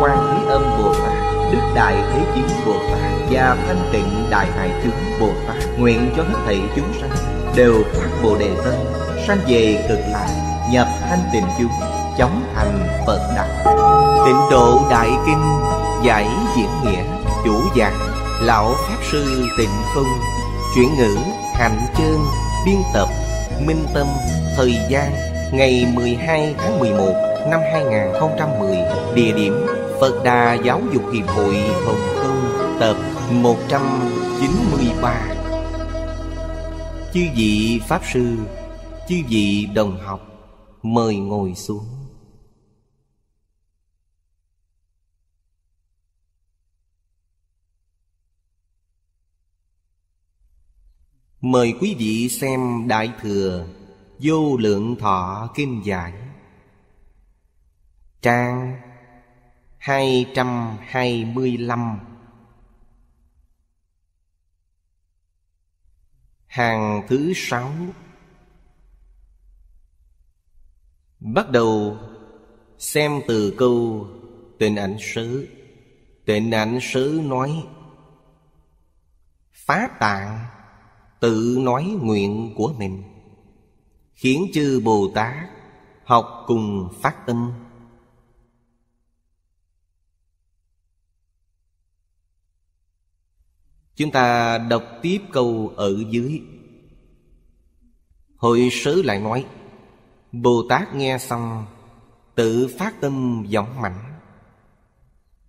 quan thế âm bồ tát đức đại thế Chín bồ tát và thanh tịnh đại hải tướng bồ tát nguyện cho hết thảy chúng sanh đều phát bồ đề tâm sanh về cực lạc nhập thanh tịnh chúng chóng thành phật đạo tịnh độ đại kinh giải diễn nghĩa chủ giảng lão pháp sư tịnh không chuyển ngữ hạnh trơn biên tập minh tâm thời gian ngày 12 tháng 11 năm 2010 địa điểm Phật Đà Giáo dục Hiệp hội Hồng Kông Tập 193 Chư vị Pháp Sư Chư vị Đồng học Mời ngồi xuống Mời quý vị xem Đại Thừa Vô Lượng Thọ Kinh Giải Trang 225 Hàng thứ sáu Bắt đầu xem từ câu Tịnh ảnh sứ Tịnh ảnh sứ nói Phá tạng tự nói nguyện của mình Khiến chư Bồ Tát học cùng phát tinh Chúng ta đọc tiếp câu ở dưới Hội sứ lại nói Bồ Tát nghe xong Tự phát tâm giọng mạnh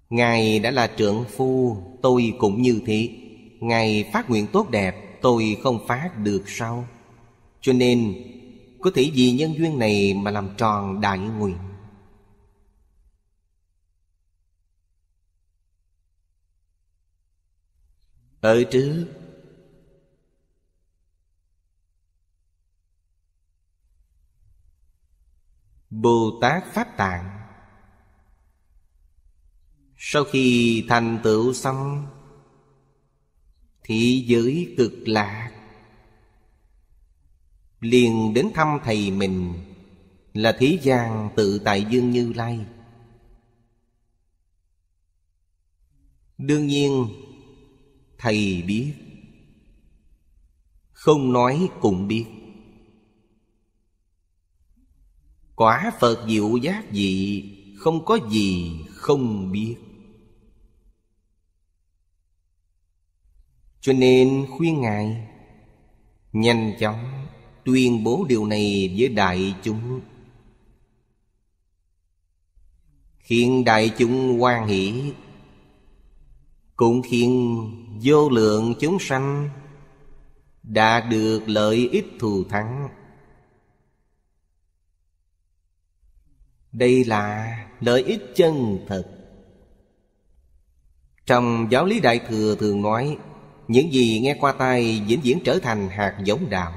Ngài đã là trượng phu Tôi cũng như thế Ngài phát nguyện tốt đẹp Tôi không phát được sao Cho nên Có thể vì nhân duyên này mà làm tròn đại nguyện Ở trước Bồ Tát Pháp Tạng Sau khi thành tựu xong thì giới cực lạc Liền đến thăm thầy mình Là Thế gian tự tại dương như lai Đương nhiên thầy biết không nói cũng biết quả phật diệu giác gì không có gì không biết cho nên khuyên ngài nhanh chóng tuyên bố điều này với đại chúng khiến đại chúng hoan hỷ cũng khiến vô lượng chúng sanh đã được lợi ích thù thắng đây là lợi ích chân thật trong giáo lý đại thừa thường nói những gì nghe qua tai vĩnh viễn trở thành hạt giống đạo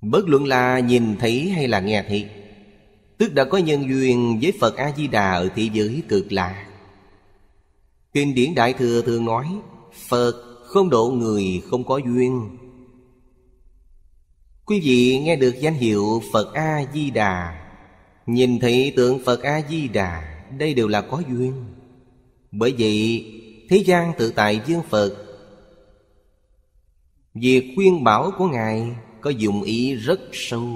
bất luận là nhìn thấy hay là nghe thấy tức đã có nhân duyên với phật a di đà ở thế giới cực lạc Kinh điển Đại Thừa thường nói Phật không độ người không có duyên Quý vị nghe được danh hiệu Phật A-di-đà Nhìn thấy tượng Phật A-di-đà Đây đều là có duyên Bởi vậy thế gian tự tại dương Phật Việc khuyên bảo của Ngài có dụng ý rất sâu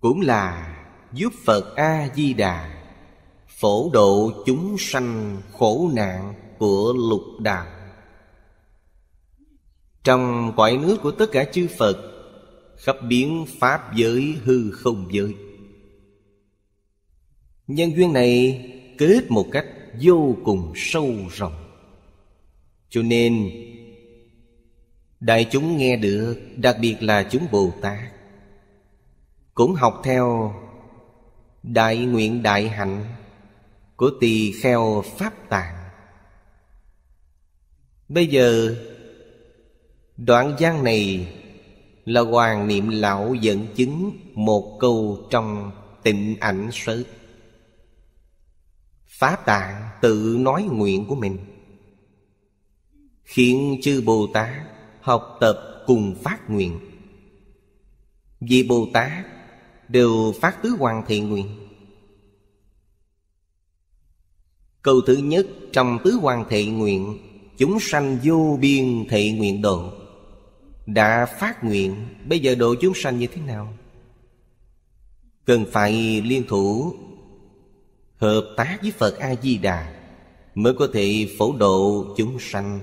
Cũng là giúp Phật A-di-đà phổ độ chúng sanh khổ nạn của lục đạo trong cõi nước của tất cả chư phật khắp biến pháp giới hư không giới nhân duyên này kết một cách vô cùng sâu rộng cho nên đại chúng nghe được đặc biệt là chúng bồ tát cũng học theo đại nguyện đại hạnh của tỳ kheo pháp tạng bây giờ đoạn văn này là hoàng niệm lão dẫn chứng một câu trong tịnh ảnh sớ pháp tạng tự nói nguyện của mình khiến chư bồ tát học tập cùng phát nguyện vì bồ tát đều phát tứ hoàn thị nguyện Câu thứ nhất trong tứ hoàng thệ nguyện Chúng sanh vô biên thệ nguyện độ Đã phát nguyện Bây giờ độ chúng sanh như thế nào? Cần phải liên thủ Hợp tác với Phật A-di-đà Mới có thể phổ độ chúng sanh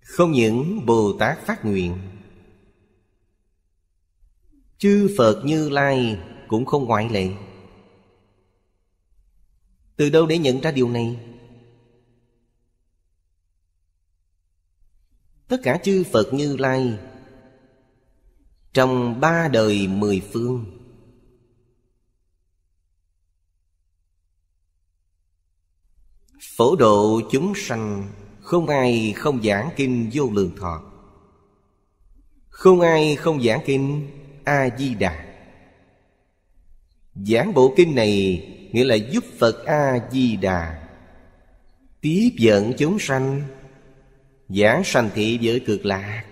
Không những Bồ Tát phát nguyện Chư Phật Như Lai cũng không ngoại lệ Từ đâu để nhận ra điều này? Tất cả chư Phật Như Lai Trong ba đời mười phương Phổ độ chúng sanh Không ai không giảng kinh vô lượng thọ Không ai không giảng kinh A-di-đà Giảng bộ kinh này nghĩa là giúp Phật A-di-đà Tiếp dẫn chúng sanh Giảng sanh thị giới cực lạc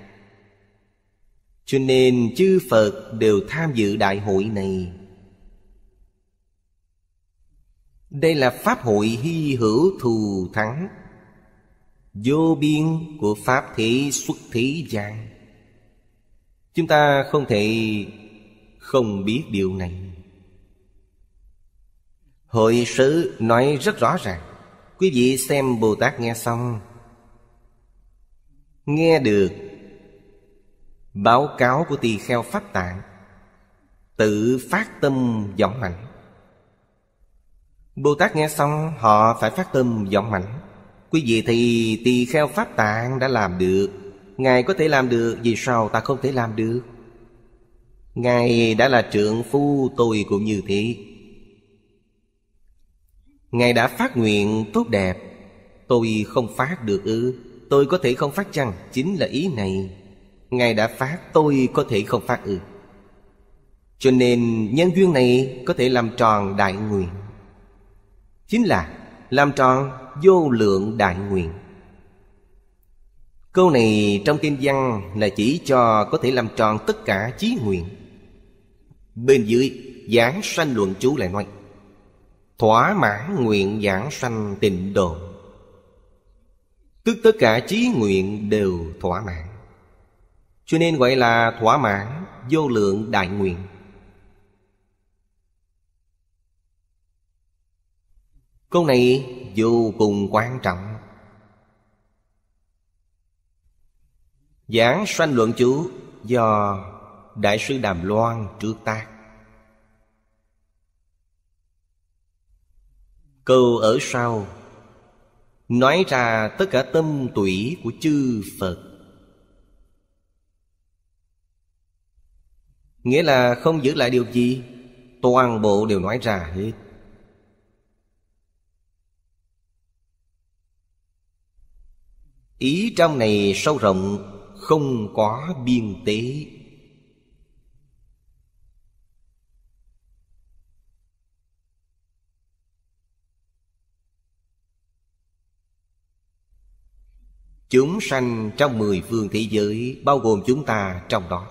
Cho nên chư Phật đều tham dự đại hội này Đây là Pháp hội hy hữu thù thắng Vô biên của Pháp thị xuất thế gian Chúng ta không thể không biết điều này Hội sứ nói rất rõ ràng Quý vị xem Bồ Tát nghe xong Nghe được Báo cáo của tỳ kheo pháp tạng Tự phát tâm vọng mạnh Bồ Tát nghe xong họ phải phát tâm vọng mạnh Quý vị thì tỳ kheo pháp tạng đã làm được Ngài có thể làm được Vì sao ta không thể làm được Ngài đã là trượng phu tôi cũng như thế Ngài đã phát nguyện tốt đẹp Tôi không phát được ư Tôi có thể không phát chăng Chính là ý này Ngài đã phát tôi có thể không phát ư Cho nên nhân duyên này Có thể làm tròn đại nguyện Chính là Làm tròn vô lượng đại nguyện Câu này trong kinh văn là chỉ cho có thể làm tròn tất cả chí nguyện Bên dưới giảng sanh luận chú lại nói Thỏa mãn nguyện giảng sanh tịnh độ Tức tất cả chí nguyện đều thỏa mãn Cho nên gọi là thỏa mãn vô lượng đại nguyện Câu này vô cùng quan trọng Giảng sanh luận chú do Đại sư Đàm Loan trước tác Câu ở sau Nói ra tất cả tâm tủy của chư Phật Nghĩa là không giữ lại điều gì Toàn bộ đều nói ra hết Ý trong này sâu rộng Không có biên tế Chúng sanh trong mười phương thế giới Bao gồm chúng ta trong đó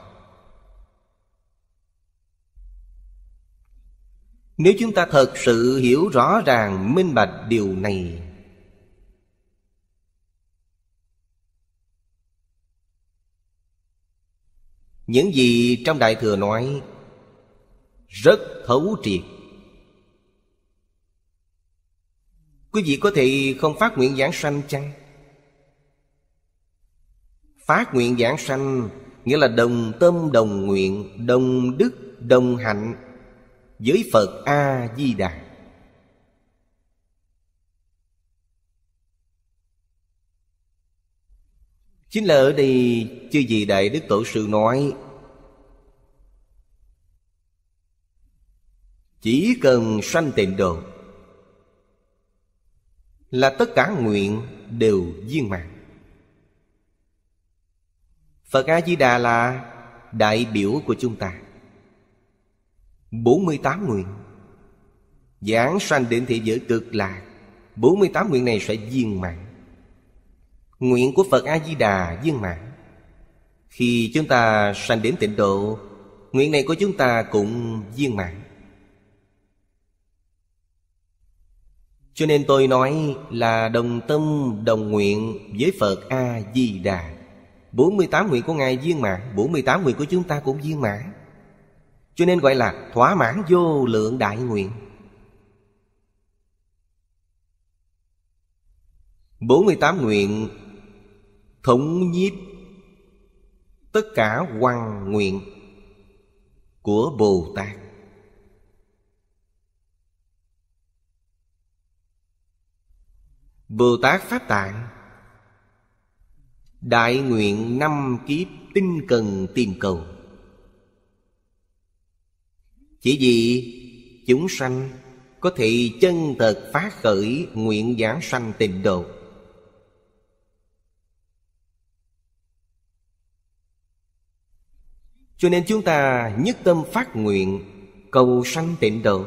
Nếu chúng ta thật sự hiểu rõ ràng minh bạch điều này Những gì trong Đại Thừa nói Rất thấu triệt Quý vị có thể không phát nguyện giảng sanh chăng? Phát nguyện giảng sanh Nghĩa là đồng tâm đồng nguyện Đồng đức đồng hạnh Với Phật A-di-đà Chính là ở đây Chư gì Đại Đức Tổ Sư nói Chỉ cần sanh tịnh độ Là tất cả nguyện đều viên mạng Phật A-di-đà là đại biểu của chúng ta 48 nguyện Giảng sanh đến thế giới cực lạc 48 nguyện này sẽ viên mãn Nguyện của Phật A-di-đà viên mãn Khi chúng ta sanh đến tịnh độ Nguyện này của chúng ta cũng viên mãn Cho nên tôi nói là đồng tâm đồng nguyện với Phật A-di-đà 48 nguyện của Ngài viên mãn 48 nguyện của chúng ta cũng viên mãn Cho nên gọi là thỏa mãn vô lượng đại nguyện 48 nguyện Thống nhiếp Tất cả hoàng nguyện Của Bồ Tát Bồ Tát Pháp Tạng Đại nguyện năm kiếp tinh cần tìm cầu Chỉ vì chúng sanh có thể chân thật phát khởi nguyện giảng sanh tịnh độ Cho nên chúng ta nhất tâm phát nguyện cầu sanh tịnh độ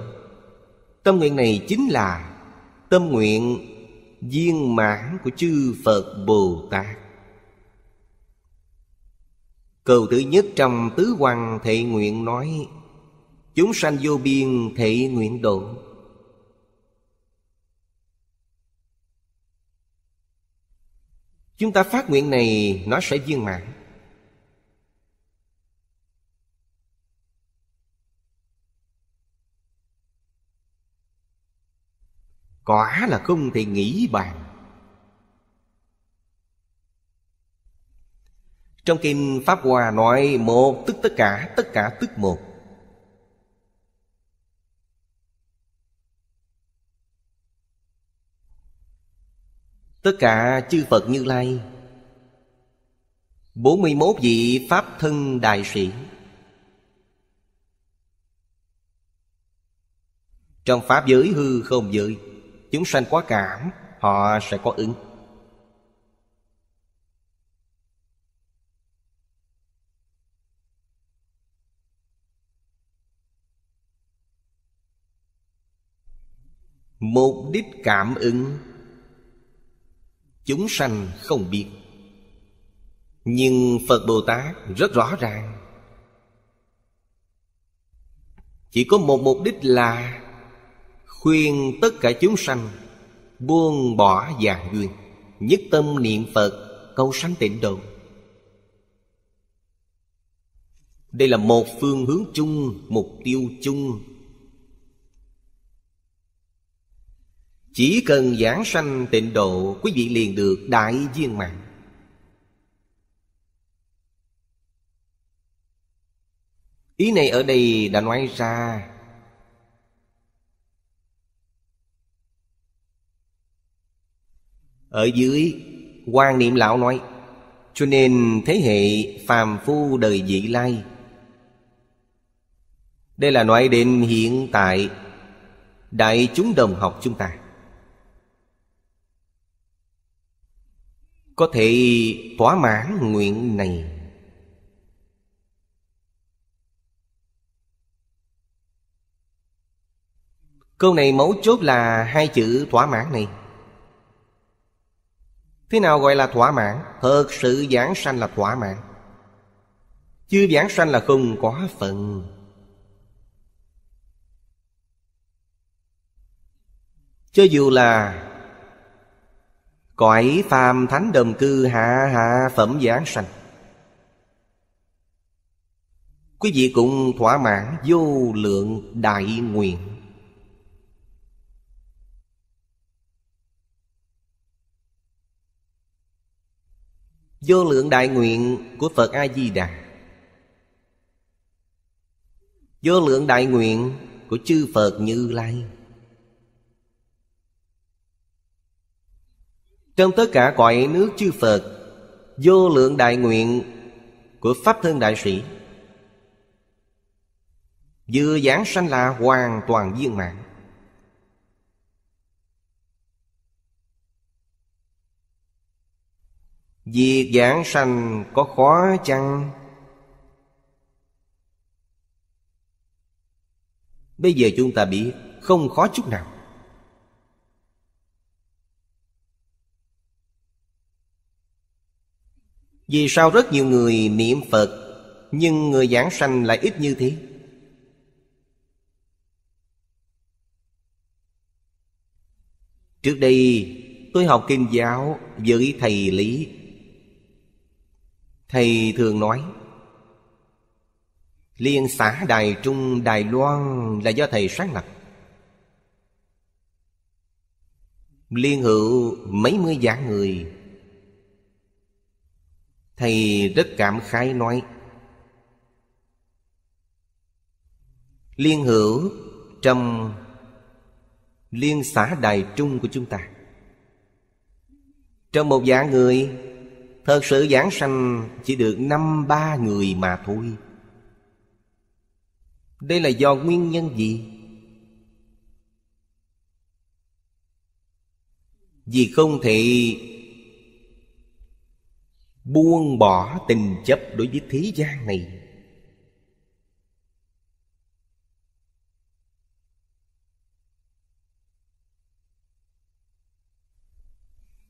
Tâm nguyện này chính là tâm nguyện viên mãn của chư Phật Bồ Tát Câu thứ nhất trong tứ hoàng thệ nguyện nói Chúng sanh vô biên thệ nguyện độ Chúng ta phát nguyện này nó sẽ viên mãn Quả là không thể nghĩ bàn Trong Kinh Pháp Hòa nói một tức tất cả, tất cả tức một Tất cả chư Phật Như Lai 41 vị Pháp thân đại sĩ Trong Pháp giới hư không giới Chúng sanh quá cảm Họ sẽ có ứng Mục đích cảm ứng Chúng sanh không biết Nhưng Phật Bồ Tát rất rõ ràng Chỉ có một mục đích là Khuyên tất cả chúng sanh Buông bỏ giàn duyên Nhất tâm niệm Phật Câu sanh tịnh độ Đây là một phương hướng chung Mục tiêu chung Chỉ cần giảng sanh tịnh độ Quý vị liền được đại viên mạng Ý này ở đây đã nói ra Ở dưới quan niệm lão nói Cho nên thế hệ phàm phu đời dị lai Đây là nói đến hiện tại Đại chúng đồng học chúng ta có thể thỏa mãn nguyện này câu này mấu chốt là hai chữ thỏa mãn này thế nào gọi là thỏa mãn thật sự giảng sanh là thỏa mãn chưa giảng sanh là không có phần cho dù là Cõi phàm thánh đồng cư hạ hạ phẩm giảng sanh Quý vị cũng thỏa mãn vô lượng đại nguyện Vô lượng đại nguyện của Phật A-di-đà Vô lượng đại nguyện của chư Phật Như Lai Trong tất cả cõi nước chư Phật Vô lượng đại nguyện của Pháp Thân Đại Sĩ Vừa giảng sanh là hoàn toàn viên mạng Việc giảng sanh có khó chăng? Bây giờ chúng ta biết không khó chút nào Vì sao rất nhiều người niệm Phật Nhưng người giảng sanh lại ít như thế Trước đây tôi học kinh giáo với thầy Lý Thầy thường nói Liên xã Đài Trung Đài Loan là do thầy sáng lập Liên hữu mấy mươi vạn người Thầy rất cảm khái nói Liên hữu trong liên xã đài trung của chúng ta Trong một dạng người Thật sự giảng sanh chỉ được năm ba người mà thôi Đây là do nguyên nhân gì? Vì không thể buông bỏ tình chấp đối với thế gian này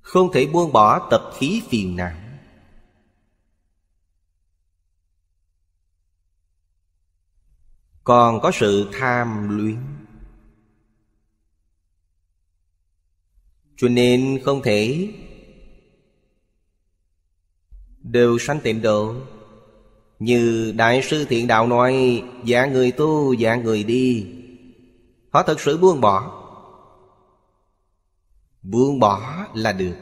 không thể buông bỏ tập khí phiền não còn có sự tham luyến cho nên không thể đều sanh tịnh độ như đại sư thiện đạo nói dạ người tu dạ người đi họ thật sự buông bỏ buông bỏ là được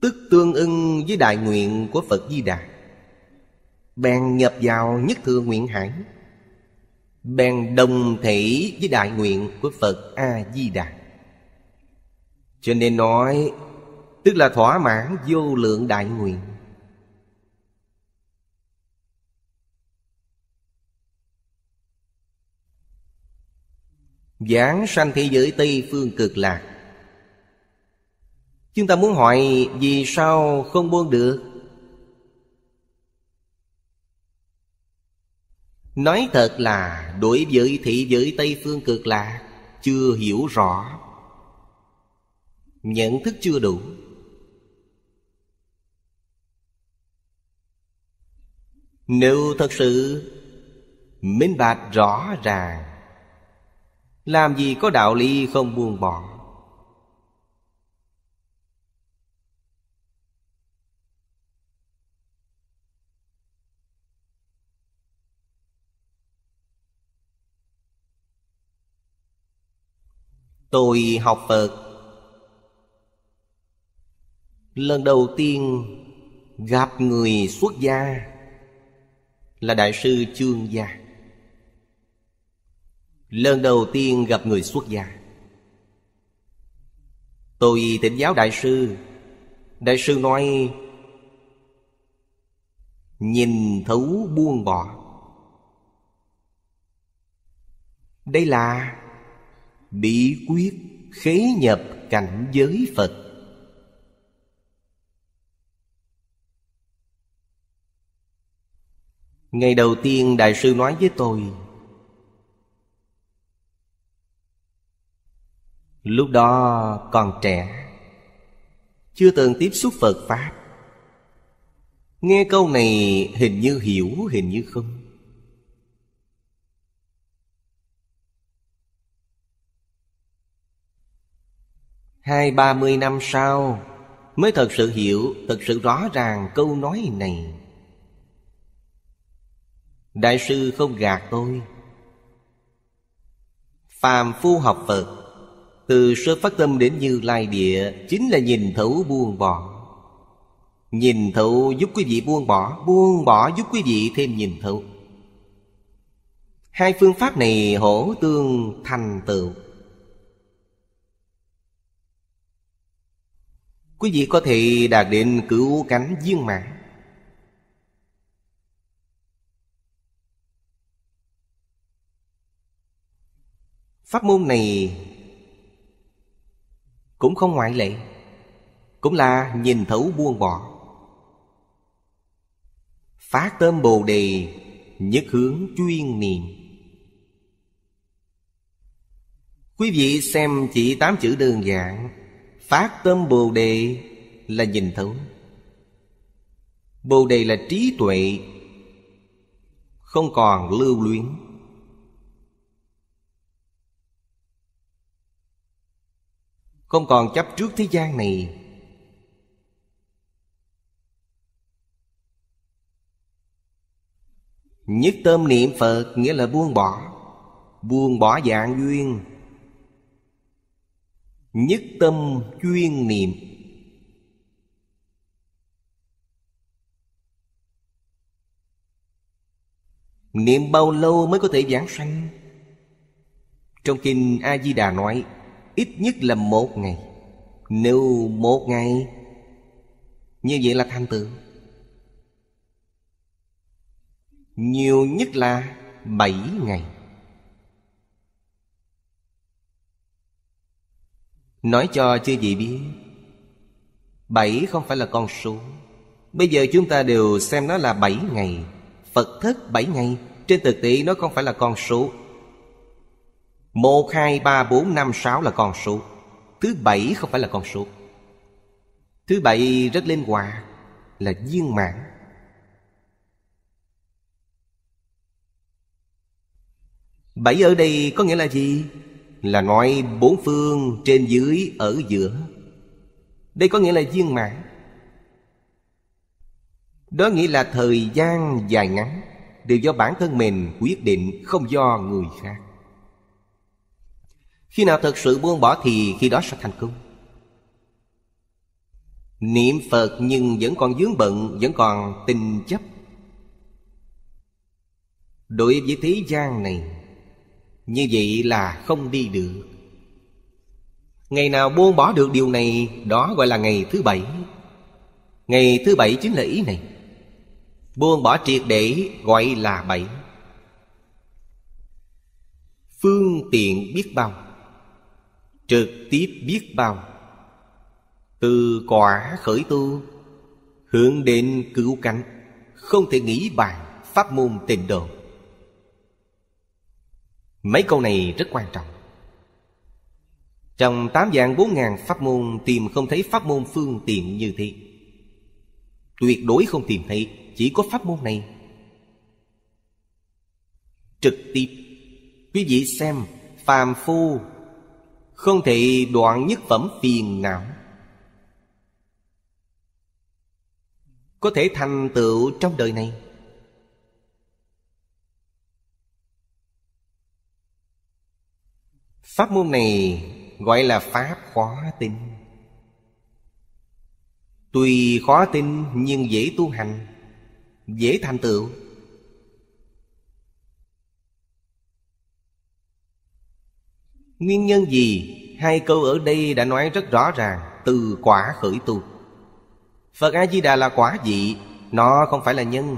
tức tương ưng với đại nguyện của phật di đà bèn nhập vào nhất thừa nguyện hải bèn đồng thể với đại nguyện của phật a di đà cho nên nói tức là thỏa mãn vô lượng đại nguyện giảng sanh thế giới tây phương cực lạc chúng ta muốn hỏi vì sao không buông được Nói thật là đối với thị giới Tây Phương cực lạc Chưa hiểu rõ Nhận thức chưa đủ Nếu thật sự minh bạch rõ ràng Làm gì có đạo lý không buông bỏ Tôi học Phật Lần đầu tiên gặp người xuất gia là Đại sư Trương Gia Lần đầu tiên gặp người xuất gia Tôi tỉnh giáo Đại sư Đại sư nói Nhìn thấu buông bỏ Đây là bí quyết khế nhập cảnh giới phật ngày đầu tiên đại sư nói với tôi lúc đó còn trẻ chưa từng tiếp xúc phật pháp nghe câu này hình như hiểu hình như không hai ba mươi năm sau mới thật sự hiểu thật sự rõ ràng câu nói này đại sư không gạt tôi phàm phu học phật từ sơ phát tâm đến như lai địa chính là nhìn thấu buông bỏ nhìn thấu giúp quý vị buông bỏ buông bỏ giúp quý vị thêm nhìn thấu hai phương pháp này hỗ tương thành tựu Quý vị có thể đạt đến cứu cánh viên mãn Pháp môn này cũng không ngoại lệ Cũng là nhìn thấu buông bỏ phá tâm Bồ Đề nhất hướng chuyên niệm Quý vị xem chỉ tám chữ đơn giản Phát tâm Bồ Đề là nhìn thấu Bồ Đề là trí tuệ Không còn lưu luyến Không còn chấp trước thế gian này Nhất tâm niệm Phật nghĩa là buông bỏ Buông bỏ dạng duyên nhất tâm chuyên niệm niệm bao lâu mới có thể giảng sanh trong kinh a di đà nói ít nhất là một ngày nếu một ngày như vậy là thành tựu nhiều nhất là bảy ngày Nói cho chư vị biết Bảy không phải là con số Bây giờ chúng ta đều xem nó là bảy ngày Phật thất bảy ngày Trên thực tế nó không phải là con số một hai ba bốn năm sáu là con số Thứ bảy không phải là con số Thứ bảy rất linh hoạt Là viên mãn Bảy ở đây có nghĩa là gì? là nói bốn phương trên dưới ở giữa đây có nghĩa là viên mãn đó nghĩa là thời gian dài ngắn đều do bản thân mình quyết định không do người khác khi nào thật sự buông bỏ thì khi đó sẽ thành công niệm phật nhưng vẫn còn dướng bận vẫn còn tình chấp đối với thế gian này như vậy là không đi được Ngày nào buông bỏ được điều này Đó gọi là ngày thứ bảy Ngày thứ bảy chính là ý này Buông bỏ triệt để gọi là bảy Phương tiện biết bao Trực tiếp biết bao Từ quả khởi tu Hướng đến cứu cánh Không thể nghĩ bàn Pháp môn tịnh độ Mấy câu này rất quan trọng Trong tám dạng bốn ngàn pháp môn Tìm không thấy pháp môn phương tiện như thế Tuyệt đối không tìm thấy Chỉ có pháp môn này Trực tiếp Quý vị xem Phàm phu Không thể đoạn nhất phẩm phiền não Có thể thành tựu trong đời này Pháp môn này gọi là Pháp khó tin Tuy khó tin nhưng dễ tu hành Dễ thành tựu Nguyên nhân gì? Hai câu ở đây đã nói rất rõ ràng Từ quả khởi tu Phật A-di-đà là quả dị Nó không phải là nhân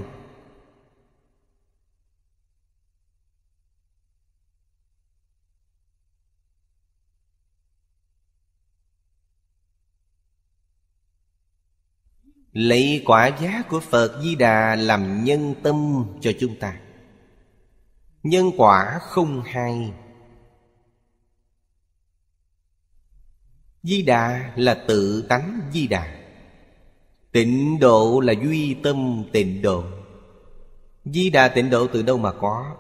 lấy quả giá của phật di đà làm nhân tâm cho chúng ta nhân quả không hai di đà là tự tánh di đà tịnh độ là duy tâm tịnh độ di đà tịnh độ từ đâu mà có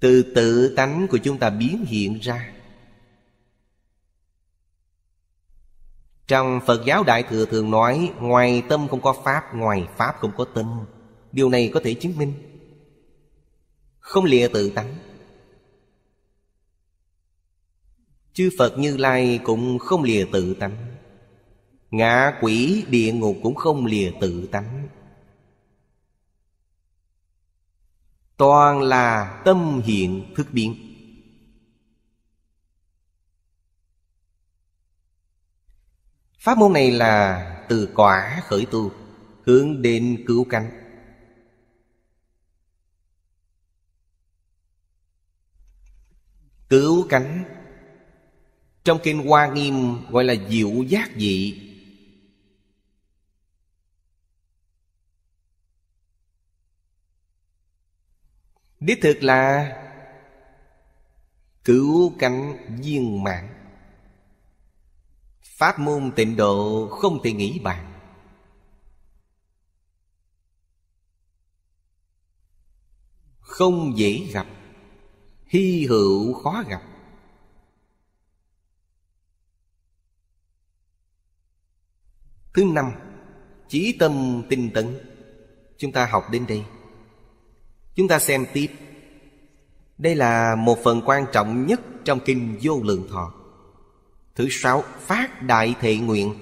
từ tự tánh của chúng ta biến hiện ra Trong Phật giáo Đại Thừa thường nói Ngoài tâm không có Pháp Ngoài Pháp không có tâm Điều này có thể chứng minh Không lìa tự tánh Chư Phật Như Lai cũng không lìa tự tánh Ngã quỷ địa ngục cũng không lìa tự tánh Toàn là tâm hiện thức biến Pháp môn này là từ quả khởi tu Hướng đến cứu cánh Cứu cánh Trong kinh Hoa Nghiêm gọi là diệu giác dị Đích thực là Cứu cánh viên mạng Pháp môn tịnh độ không thể nghĩ bàn Không dễ gặp Hy hữu khó gặp Thứ năm Chí tâm tinh tấn Chúng ta học đến đây Chúng ta xem tiếp Đây là một phần quan trọng nhất trong kinh vô lượng thọ Thứ sáu Phát đại thệ nguyện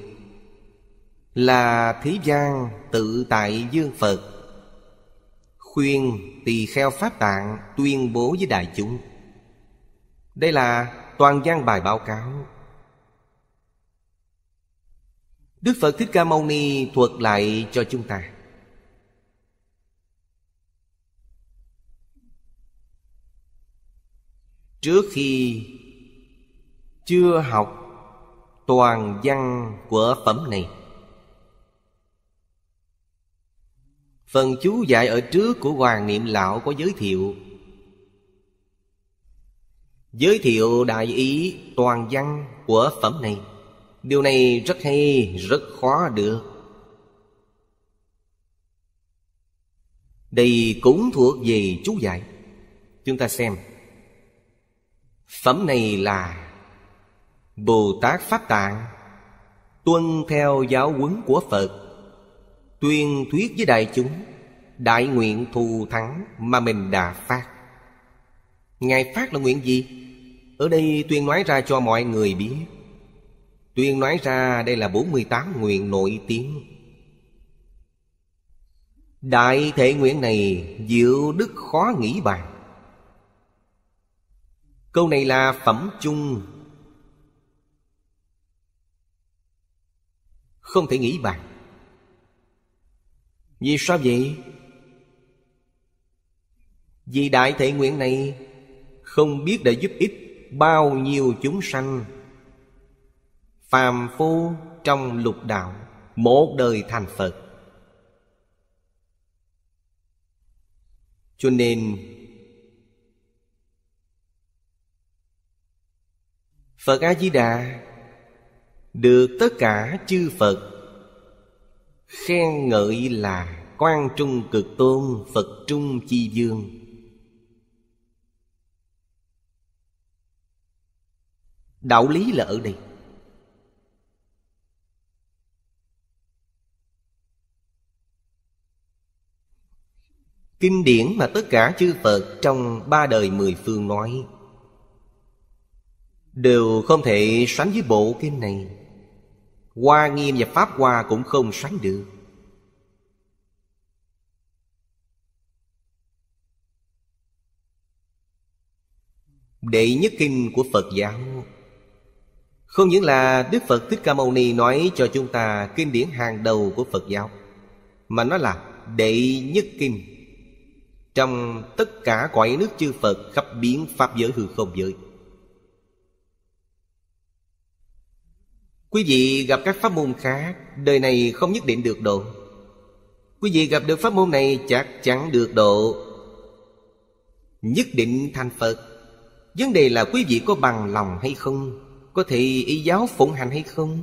Là thế gian tự tại dương Phật Khuyên tỳ kheo Pháp Tạng tuyên bố với đại chúng Đây là toàn gian bài báo cáo Đức Phật Thích Ca Mâu Ni thuật lại cho chúng ta Trước khi chưa học toàn văn của phẩm này phần chú giải ở trước của hoàng niệm lão có giới thiệu giới thiệu đại ý toàn văn của phẩm này điều này rất hay rất khó được đây cũng thuộc về chú giải chúng ta xem phẩm này là Bồ Tát Pháp Tạng Tuân theo giáo huấn của Phật Tuyên thuyết với đại chúng Đại nguyện thù thắng mà mình đã phát Ngài phát là nguyện gì? Ở đây tuyên nói ra cho mọi người biết Tuyên nói ra đây là 48 nguyện nổi tiếng Đại thể nguyện này diệu đức khó nghĩ bàn Câu này là phẩm chung Không thể nghĩ bàn Vì sao vậy? Vì đại thể nguyện này Không biết đã giúp ích Bao nhiêu chúng sanh Phàm phu trong lục đạo Một đời thành Phật Cho nên Phật A Di Đà được tất cả chư phật khen ngợi là quan trung cực tôn phật trung chi dương đạo lý là ở đây kinh điển mà tất cả chư phật trong ba đời mười phương nói đều không thể sánh với bộ kinh này Hoa nghiêm và pháp hoa cũng không sánh được Đệ nhất kinh của Phật giáo Không những là Đức Phật Thích Ca Mâu Ni nói cho chúng ta kinh điển hàng đầu của Phật giáo Mà nó là đệ nhất kinh Trong tất cả cõi nước chư Phật khắp biến Pháp giới hư không giới Quý vị gặp các pháp môn khác Đời này không nhất định được độ Quý vị gặp được pháp môn này chắc chắn được độ Nhất định thành Phật Vấn đề là quý vị có bằng lòng hay không Có thể y giáo phụng hành hay không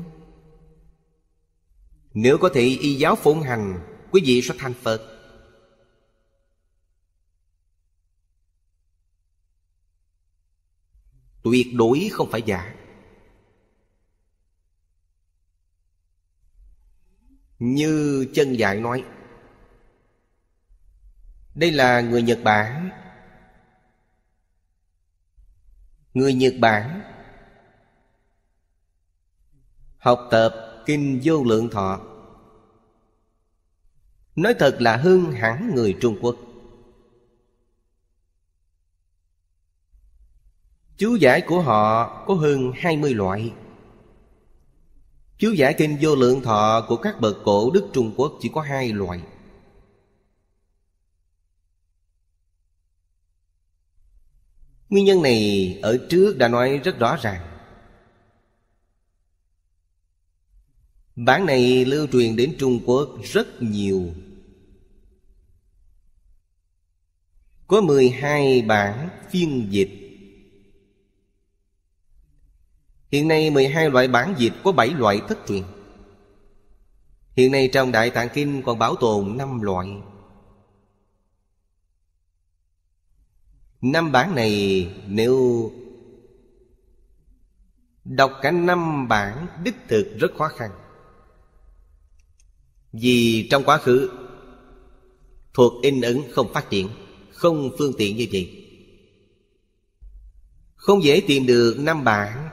Nếu có thể y giáo phụng hành Quý vị sẽ thành Phật Tuyệt đối không phải giả Như chân dạy nói Đây là người Nhật Bản Người Nhật Bản Học tập Kinh Vô Lượng Thọ Nói thật là hơn hẳn người Trung Quốc Chú giải của họ có hơn hai mươi loại Chú giải kinh vô lượng thọ của các bậc cổ đức Trung Quốc chỉ có hai loại Nguyên nhân này ở trước đã nói rất rõ ràng Bản này lưu truyền đến Trung Quốc rất nhiều Có 12 bản phiên dịch Hiện nay 12 loại bản dịch có 7 loại thất truyền Hiện nay trong Đại Tạng Kinh còn bảo tồn 5 loại Năm bản này nếu Đọc cả năm bản đích thực rất khó khăn Vì trong quá khứ Thuộc in ấn không phát triển Không phương tiện như vậy Không dễ tìm được năm bản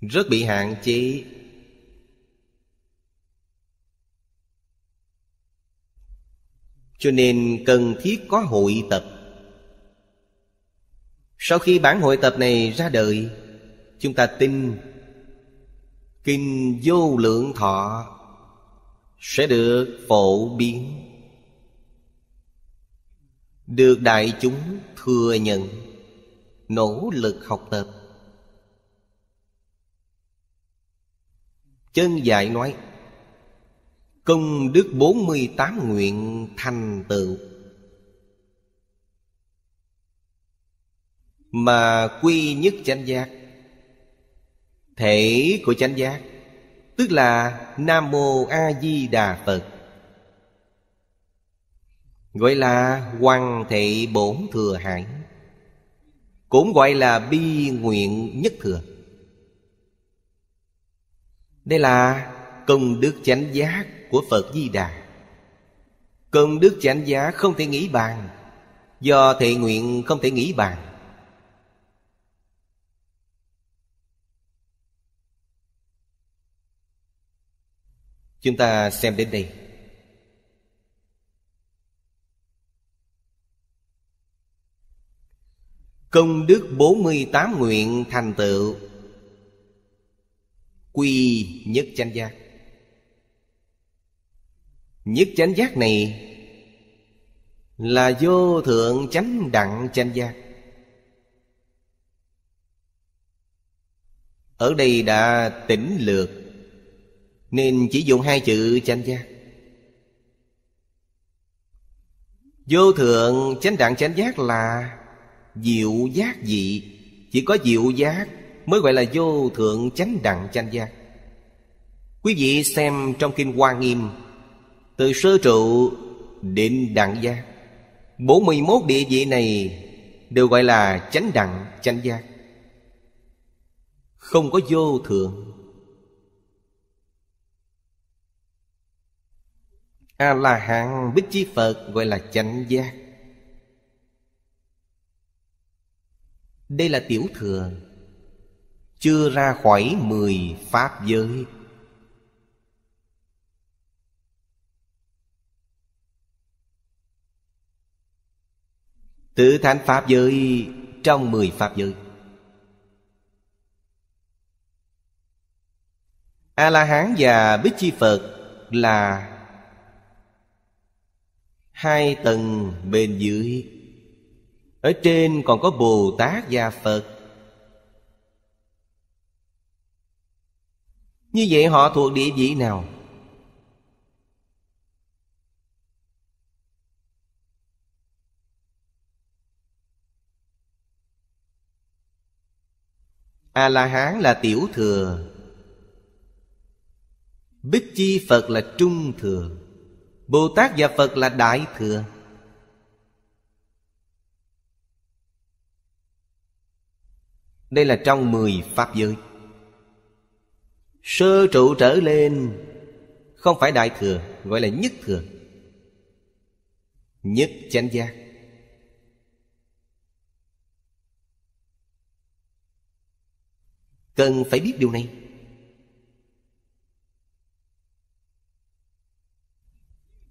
rất bị hạn chế cho nên cần thiết có hội tập sau khi bản hội tập này ra đời chúng ta tin kinh vô lượng thọ sẽ được phổ biến được đại chúng thừa nhận nỗ lực học tập Chân dạy nói Công đức 48 nguyện thành tựu Mà quy nhất chánh giác Thể của chánh giác Tức là Nam Mô A Di Đà Phật Gọi là Hoàng Thị Bổn Thừa Hải Cũng gọi là Bi Nguyện Nhất Thừa đây là công đức chánh giá của Phật Di Đà Công đức chánh giá không thể nghĩ bàn Do thệ nguyện không thể nghĩ bàn Chúng ta xem đến đây Công đức 48 nguyện thành tựu quy nhất chánh giác nhất chánh giác này là vô thượng chánh đặng chánh giác ở đây đã tỉnh lược nên chỉ dùng hai chữ chánh giác vô thượng chánh đặng chánh giác là diệu giác dị chỉ có diệu giác mới gọi là vô thượng chánh đặng chánh giác quý vị xem trong kinh hoa nghiêm từ sơ trụ định đặng giác bốn mươi mốt địa vị này đều gọi là chánh đặng chánh giác không có vô thượng a à la hán bích chi phật gọi là chánh giác đây là tiểu thừa chưa ra khỏi mười pháp giới tứ thánh pháp giới trong mười pháp giới a la hán và bích chi phật là hai tầng bên dưới ở trên còn có bồ tát và phật Như vậy họ thuộc địa vị nào? A-la-hán là tiểu thừa Bích chi Phật là trung thừa Bồ Tát và Phật là đại thừa Đây là trong mười Pháp giới Sơ trụ trở lên Không phải đại thừa Gọi là nhất thừa Nhất chánh giác Cần phải biết điều này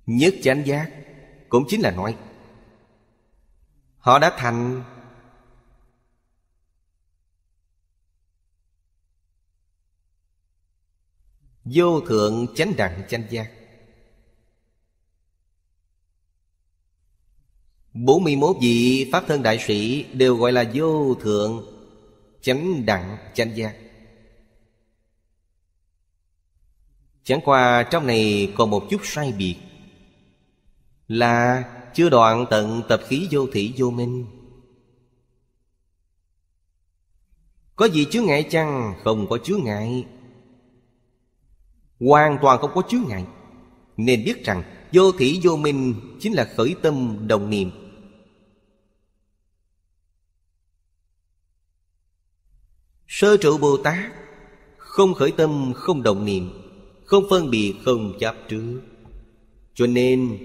Nhất chánh giác Cũng chính là nói Họ đã thành Vô thượng chánh đẳng chánh giác 41 vị Pháp Thân Đại Sĩ đều gọi là vô thượng chánh đẳng chánh giác Chẳng qua trong này còn một chút sai biệt Là chưa đoạn tận tập khí vô thủy vô minh Có gì chứa ngại chăng? Không có chứa ngại hoàn toàn không có chướng ngại nên biết rằng vô thủy vô minh chính là khởi tâm đồng niệm sơ trụ bồ tát không khởi tâm không đồng niệm không phân biệt không chấp trước cho nên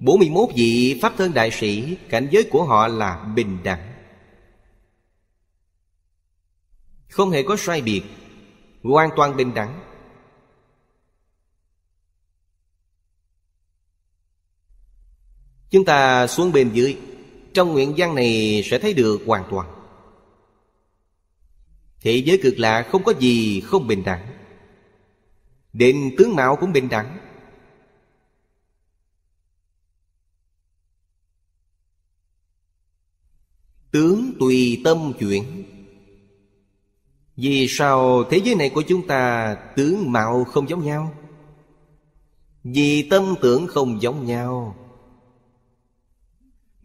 41 vị Pháp Thân Đại Sĩ Cảnh giới của họ là bình đẳng Không hề có sai biệt Hoàn toàn bình đẳng Chúng ta xuống bên dưới Trong nguyện văn này sẽ thấy được hoàn toàn Thế giới cực lạ không có gì không bình đẳng Đến tướng mạo cũng bình đẳng Tướng tùy tâm chuyển Vì sao thế giới này của chúng ta tướng mạo không giống nhau Vì tâm tưởng không giống nhau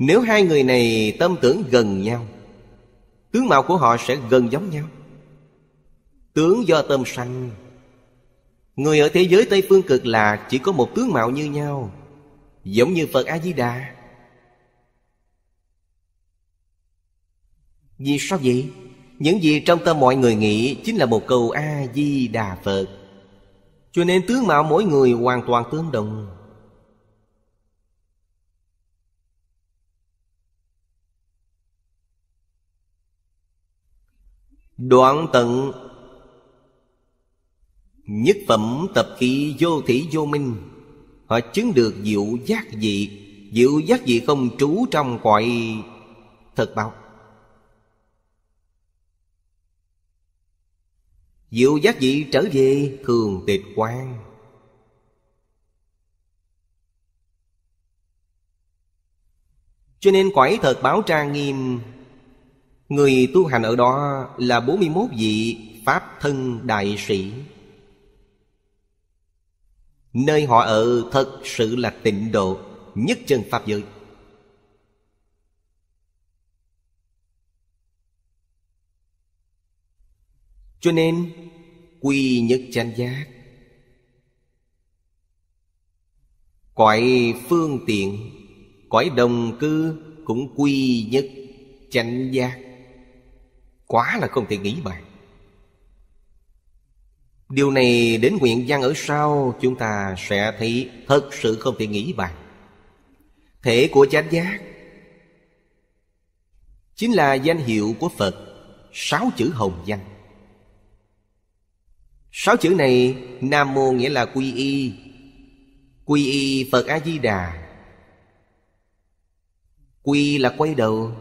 nếu hai người này tâm tưởng gần nhau Tướng mạo của họ sẽ gần giống nhau Tướng do tâm sanh Người ở thế giới Tây Phương cực lạc Chỉ có một tướng mạo như nhau Giống như Phật A-di-đà Vì sao vậy? Những gì trong tâm mọi người nghĩ Chính là một câu A-di-đà Phật Cho nên tướng mạo mỗi người hoàn toàn tương đồng Đoạn tận Nhất phẩm tập khí vô thủy vô minh Họ chứng được diệu giác dị Diệu giác dị không trú trong quậy thật báo Diệu giác dị trở về thường tịch quan Cho nên quải thật báo trang nghiêm Người tu hành ở đó là 41 vị Pháp thân đại sĩ Nơi họ ở thật sự là tịnh độ Nhất chân Pháp giới Cho nên Quy nhất chánh giác Cõi phương tiện Cõi đồng cư Cũng quy nhất chánh giác Quá là không thể nghĩ bàn Điều này đến nguyện văn ở sau Chúng ta sẽ thấy thật sự không thể nghĩ bàn Thể của chánh giác Chính là danh hiệu của Phật Sáu chữ hồng danh Sáu chữ này Nam Mô nghĩa là quy y Quy y Phật A-di-đà Quy là quay đầu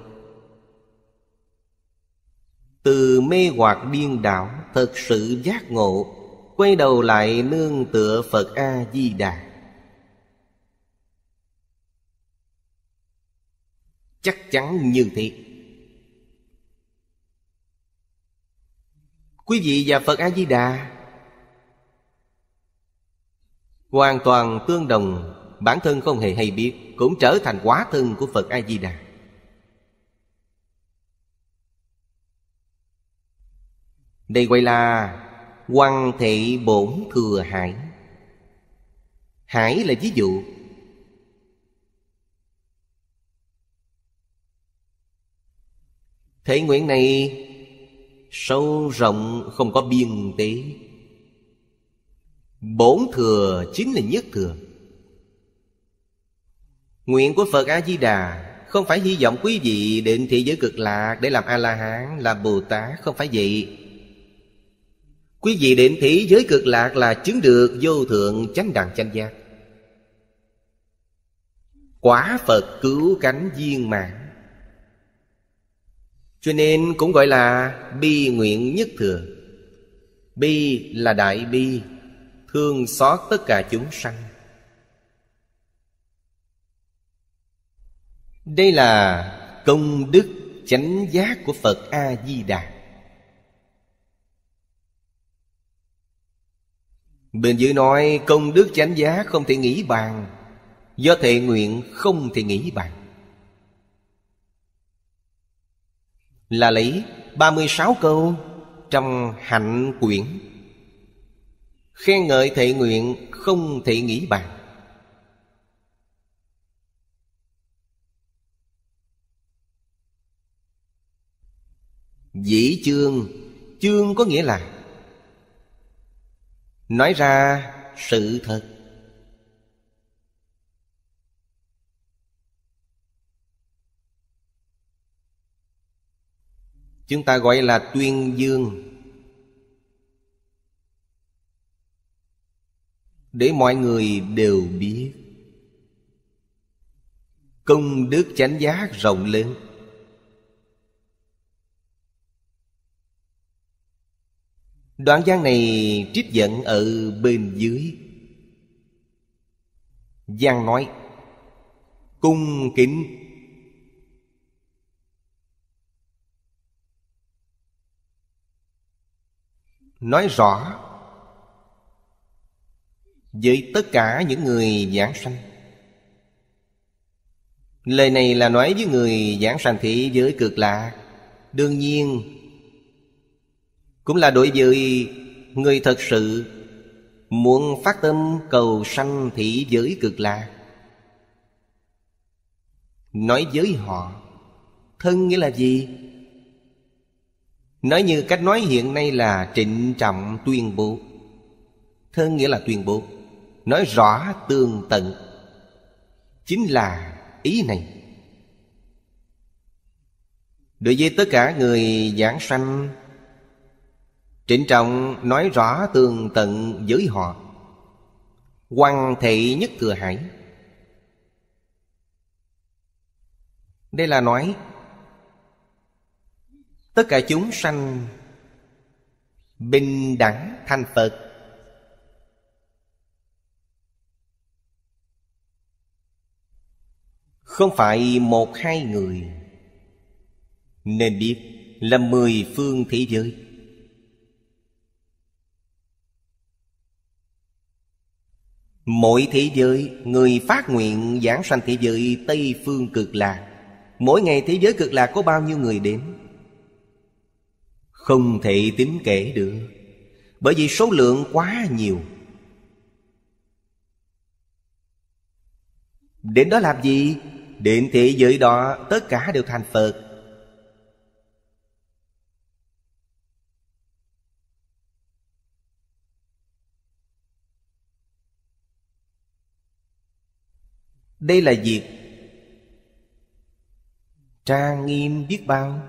từ mê hoặc điên đảo Thật sự giác ngộ Quay đầu lại nương tựa Phật A-di-đà Chắc chắn như thế Quý vị và Phật A-di-đà Hoàn toàn tương đồng Bản thân không hề hay biết Cũng trở thành quá thân của Phật A-di-đà Đây gọi là quan thị bổn thừa hải Hải là ví dụ Thể nguyện này sâu rộng không có biên tế Bổn thừa chính là nhất thừa Nguyện của Phật A-di-đà Không phải hy vọng quý vị định thế giới cực lạc Để làm A-la-hán, làm Bồ-Tát Không phải vậy Quý vị đến thế giới cực lạc là chứng được vô thượng chánh đẳng chánh giác Quả Phật cứu cánh viên mạng Cho nên cũng gọi là bi nguyện nhất thừa Bi là đại bi Thương xót tất cả chúng sanh Đây là công đức chánh giác của Phật A Di Đà Bên dưới nói công đức chánh giá không thể nghĩ bàn Do thệ nguyện không thể nghĩ bàn Là lấy 36 câu trong hạnh quyển Khen ngợi thệ nguyện không thể nghĩ bàn Dĩ chương Chương có nghĩa là nói ra sự thật chúng ta gọi là tuyên dương để mọi người đều biết công đức chánh giác rộng lớn Đoạn văn này trích dẫn ở bên dưới Giang nói Cung kính Nói rõ Với tất cả những người giảng sanh Lời này là nói với người giảng sanh thị giới cực lạ Đương nhiên cũng là đối với người thật sự muốn phát tâm cầu sanh thị giới cực lạc nói với họ thân nghĩa là gì nói như cách nói hiện nay là trịnh trọng tuyên bố thân nghĩa là tuyên bố nói rõ tường tận chính là ý này đối với tất cả người giảng sanh Trịnh trọng nói rõ tường tận với họ Quan thị nhất thừa hải Đây là nói Tất cả chúng sanh Bình đẳng thành Phật Không phải một hai người Nên biết là mười phương thế giới Mỗi thế giới Người phát nguyện giảng sanh thế giới Tây Phương Cực Lạc Mỗi ngày thế giới cực lạc có bao nhiêu người đến Không thể tính kể được Bởi vì số lượng quá nhiều Đến đó làm gì? Đến thế giới đó tất cả đều thành Phật Đây là việc Trang nghiêm biết bao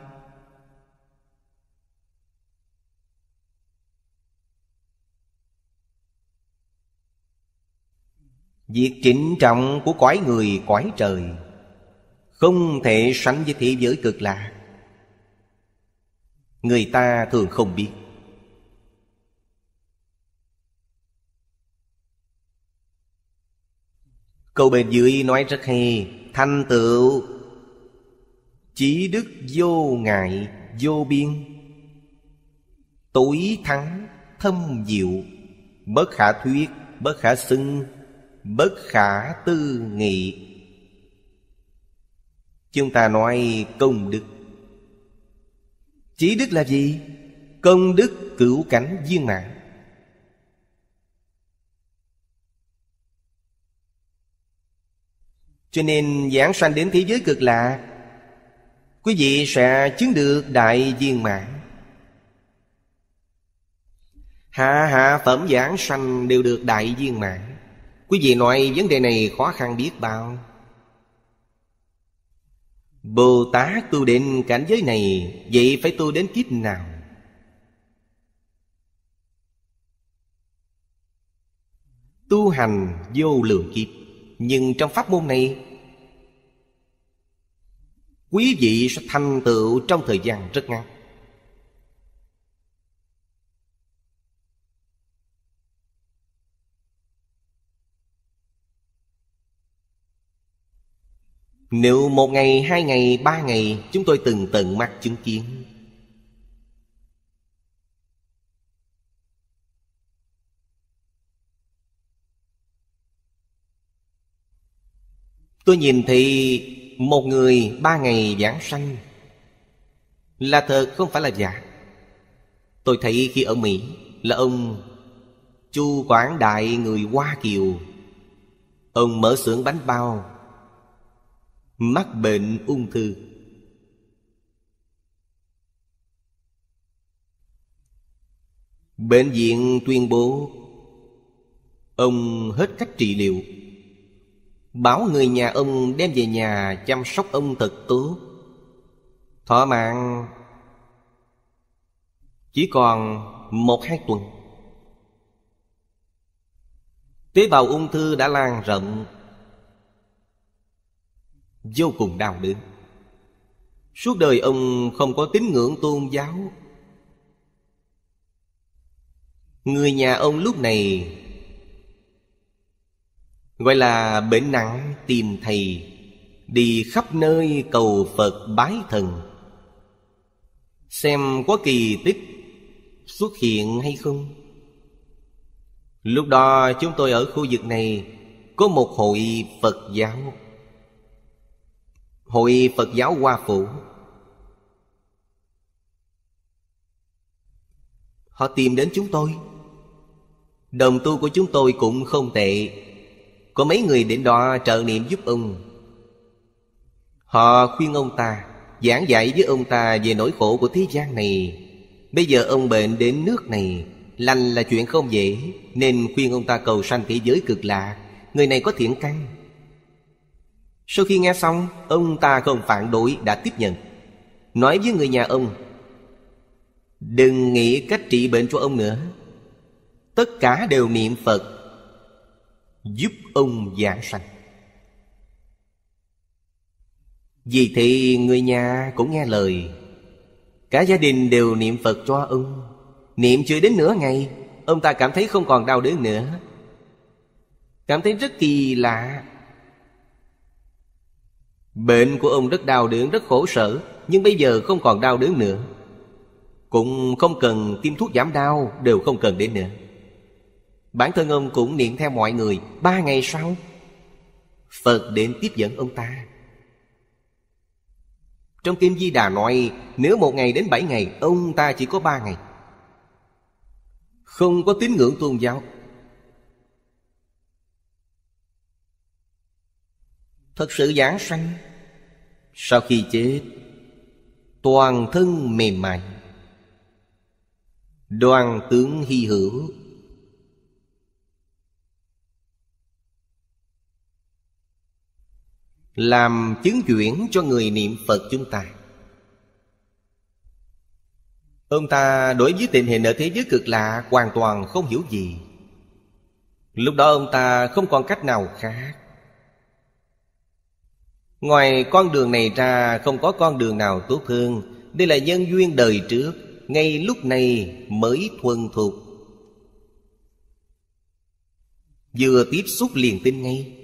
Việc trịnh trọng của cõi người cõi trời Không thể sánh với thế giới cực lạ Người ta thường không biết Câu bên dưới nói rất hay Thanh tựu Chí đức vô ngại vô biên Tối thắng thâm diệu Bất khả thuyết bất khả xưng Bất khả tư nghị Chúng ta nói công đức Chí đức là gì? Công đức cửu cảnh viên mạng Cho nên giảng sanh đến thế giới cực lạ Quý vị sẽ chứng được đại viên mãn Hạ hạ phẩm giảng sanh đều được đại viên mãn Quý vị nói vấn đề này khó khăn biết bao Bồ Tát tu đến cảnh giới này Vậy phải tu đến kiếp nào Tu hành vô lượng kiếp nhưng trong pháp môn này quý vị sẽ thành tựu trong thời gian rất ngắn Nếu một ngày, hai ngày, ba ngày Chúng tôi từng tận mắt chứng kiến Tôi nhìn thì một người ba ngày giảng sanh Là thật không phải là giả Tôi thấy khi ở Mỹ là ông Chu Quảng Đại người Hoa Kiều Ông mở xưởng bánh bao Mắc bệnh ung thư Bệnh viện tuyên bố Ông hết cách trị liệu Bảo người nhà ông đem về nhà chăm sóc ông thật tốt thỏa mạng Chỉ còn một hai tuần Tế bào ung thư đã lan rộng Vô cùng đau đớn Suốt đời ông không có tín ngưỡng tôn giáo Người nhà ông lúc này Gọi là bệnh nặng tìm thầy Đi khắp nơi cầu Phật bái thần Xem có kỳ tích xuất hiện hay không Lúc đó chúng tôi ở khu vực này Có một hội Phật giáo Hội Phật giáo Hoa Phủ Họ tìm đến chúng tôi Đồng tu của chúng tôi cũng không tệ có mấy người đến đó trợ niệm giúp ông Họ khuyên ông ta Giảng dạy với ông ta về nỗi khổ của thế gian này Bây giờ ông bệnh đến nước này Lành là chuyện không dễ Nên khuyên ông ta cầu sanh thế giới cực lạc Người này có thiện căn Sau khi nghe xong Ông ta không phản đối đã tiếp nhận Nói với người nhà ông Đừng nghĩ cách trị bệnh cho ông nữa Tất cả đều niệm Phật giúp ông giảng sanh vì thì người nhà cũng nghe lời Cả gia đình đều niệm Phật cho ông Niệm chưa đến nửa ngày Ông ta cảm thấy không còn đau đớn nữa Cảm thấy rất kỳ lạ Bệnh của ông rất đau đớn, rất khổ sở Nhưng bây giờ không còn đau đớn nữa Cũng không cần tiêm thuốc giảm đau Đều không cần đến nữa Bản thân ông cũng niệm theo mọi người Ba ngày sau Phật đến tiếp dẫn ông ta Trong Kim Di Đà nói Nếu một ngày đến bảy ngày Ông ta chỉ có ba ngày Không có tín ngưỡng tôn giáo Thật sự giảng sanh Sau khi chết Toàn thân mềm mại Đoàn tướng hy hữu làm chứng chuyển cho người niệm phật chúng ta ông ta đối với tình hình ở thế giới cực lạ hoàn toàn không hiểu gì lúc đó ông ta không còn cách nào khác ngoài con đường này ra không có con đường nào tốt hơn đây là nhân duyên đời trước ngay lúc này mới thuần thuộc. vừa tiếp xúc liền tin ngay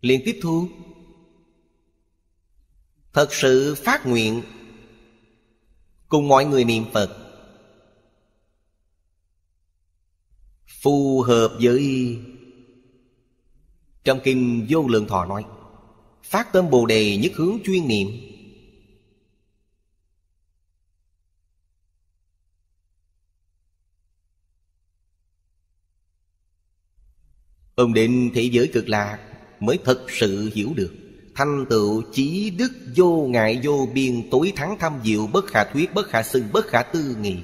liền tiếp thu thật sự phát nguyện cùng mọi người niệm phật phù hợp với trong kinh vô lượng thọ nói phát tâm bồ đề nhất hướng chuyên niệm ông định thế giới cực lạc mới thật sự hiểu được Thành tựu chí đức vô ngại vô biên Tối thắng tham diệu bất khả thuyết bất khả xưng bất khả tư nghị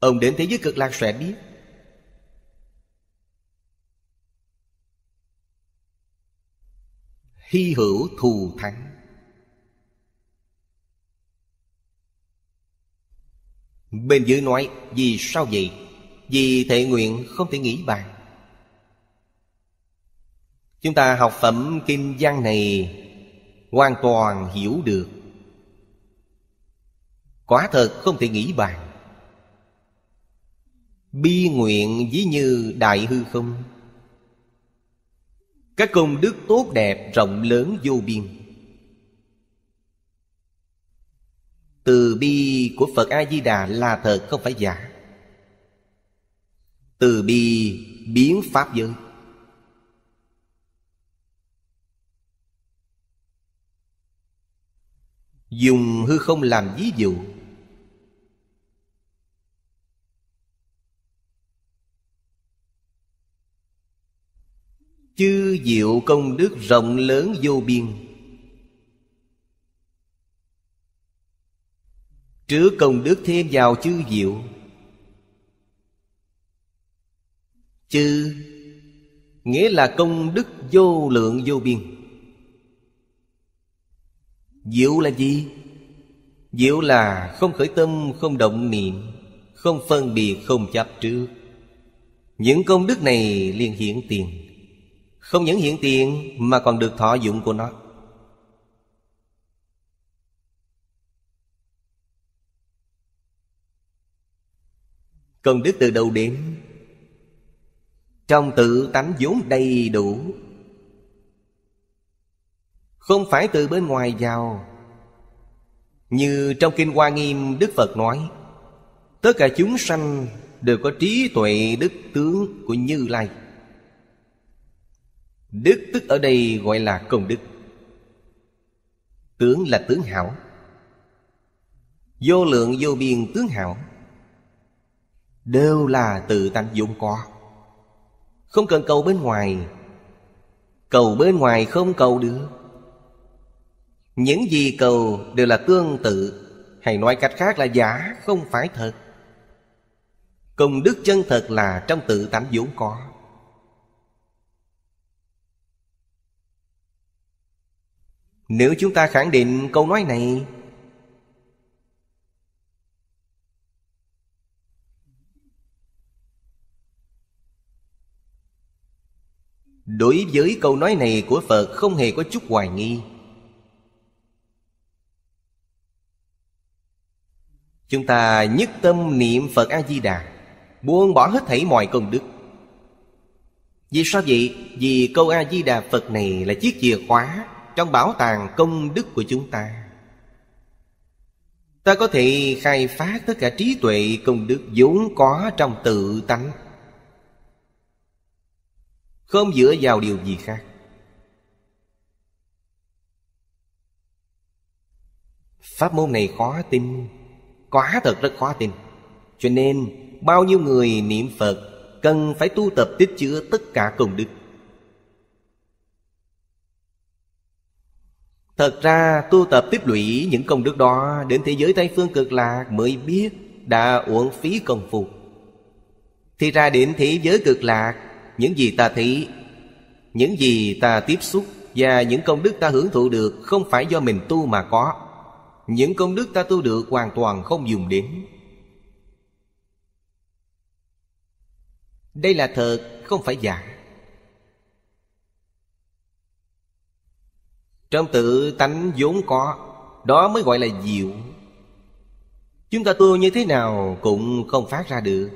Ông đến thế giới cực lạc sẽ biết Hy hữu thù thắng Bên dưới nói Vì sao vậy Vì thệ nguyện không thể nghĩ bàn Chúng ta học phẩm kinh văn này Hoàn toàn hiểu được Quả thật không thể nghĩ bàn Bi nguyện ví như đại hư không Các công đức tốt đẹp rộng lớn vô biên Từ bi của Phật A-di-đà là thật không phải giả Từ bi biến Pháp giới dùng hư không làm ví dụ chư diệu công đức rộng lớn vô biên trước công đức thêm vào chư diệu chư nghĩa là công đức vô lượng vô biên Diệu là gì? Diệu là không khởi tâm, không động niệm Không phân biệt, không chấp trước Những công đức này liền hiện tiền Không những hiện tiền mà còn được thọ dụng của nó Công đức từ đầu đến Trong tự tánh vốn đầy đủ không phải từ bên ngoài vào Như trong Kinh Hoa Nghiêm Đức Phật nói Tất cả chúng sanh đều có trí tuệ đức tướng của Như Lai Đức tức ở đây gọi là công đức Tướng là tướng hảo Vô lượng vô biên tướng hảo Đều là tự tánh vốn có Không cần cầu bên ngoài Cầu bên ngoài không cầu được những gì cầu đều là tương tự Hay nói cách khác là giả không phải thật Công đức chân thật là trong tự tánh vốn có Nếu chúng ta khẳng định câu nói này Đối với câu nói này của Phật không hề có chút hoài nghi Chúng ta nhất tâm niệm Phật A-di-đà Buông bỏ hết thảy mọi công đức Vì sao vậy? Vì câu A-di-đà Phật này là chiếc chìa khóa Trong bảo tàng công đức của chúng ta Ta có thể khai phát tất cả trí tuệ công đức vốn có trong tự tánh Không dựa vào điều gì khác Pháp môn này khó tin quá thật rất khó tin Cho nên bao nhiêu người niệm Phật Cần phải tu tập tích chứa tất cả công đức Thật ra tu tập tiếp lũy những công đức đó Đến thế giới Tây Phương cực lạc mới biết Đã uổng phí công phu Thì ra đến thế giới cực lạc Những gì ta thấy Những gì ta tiếp xúc Và những công đức ta hưởng thụ được Không phải do mình tu mà có những công đức ta tu được hoàn toàn không dùng đến Đây là thật, không phải giả Trong tự tánh vốn có Đó mới gọi là diệu Chúng ta tu như thế nào cũng không phát ra được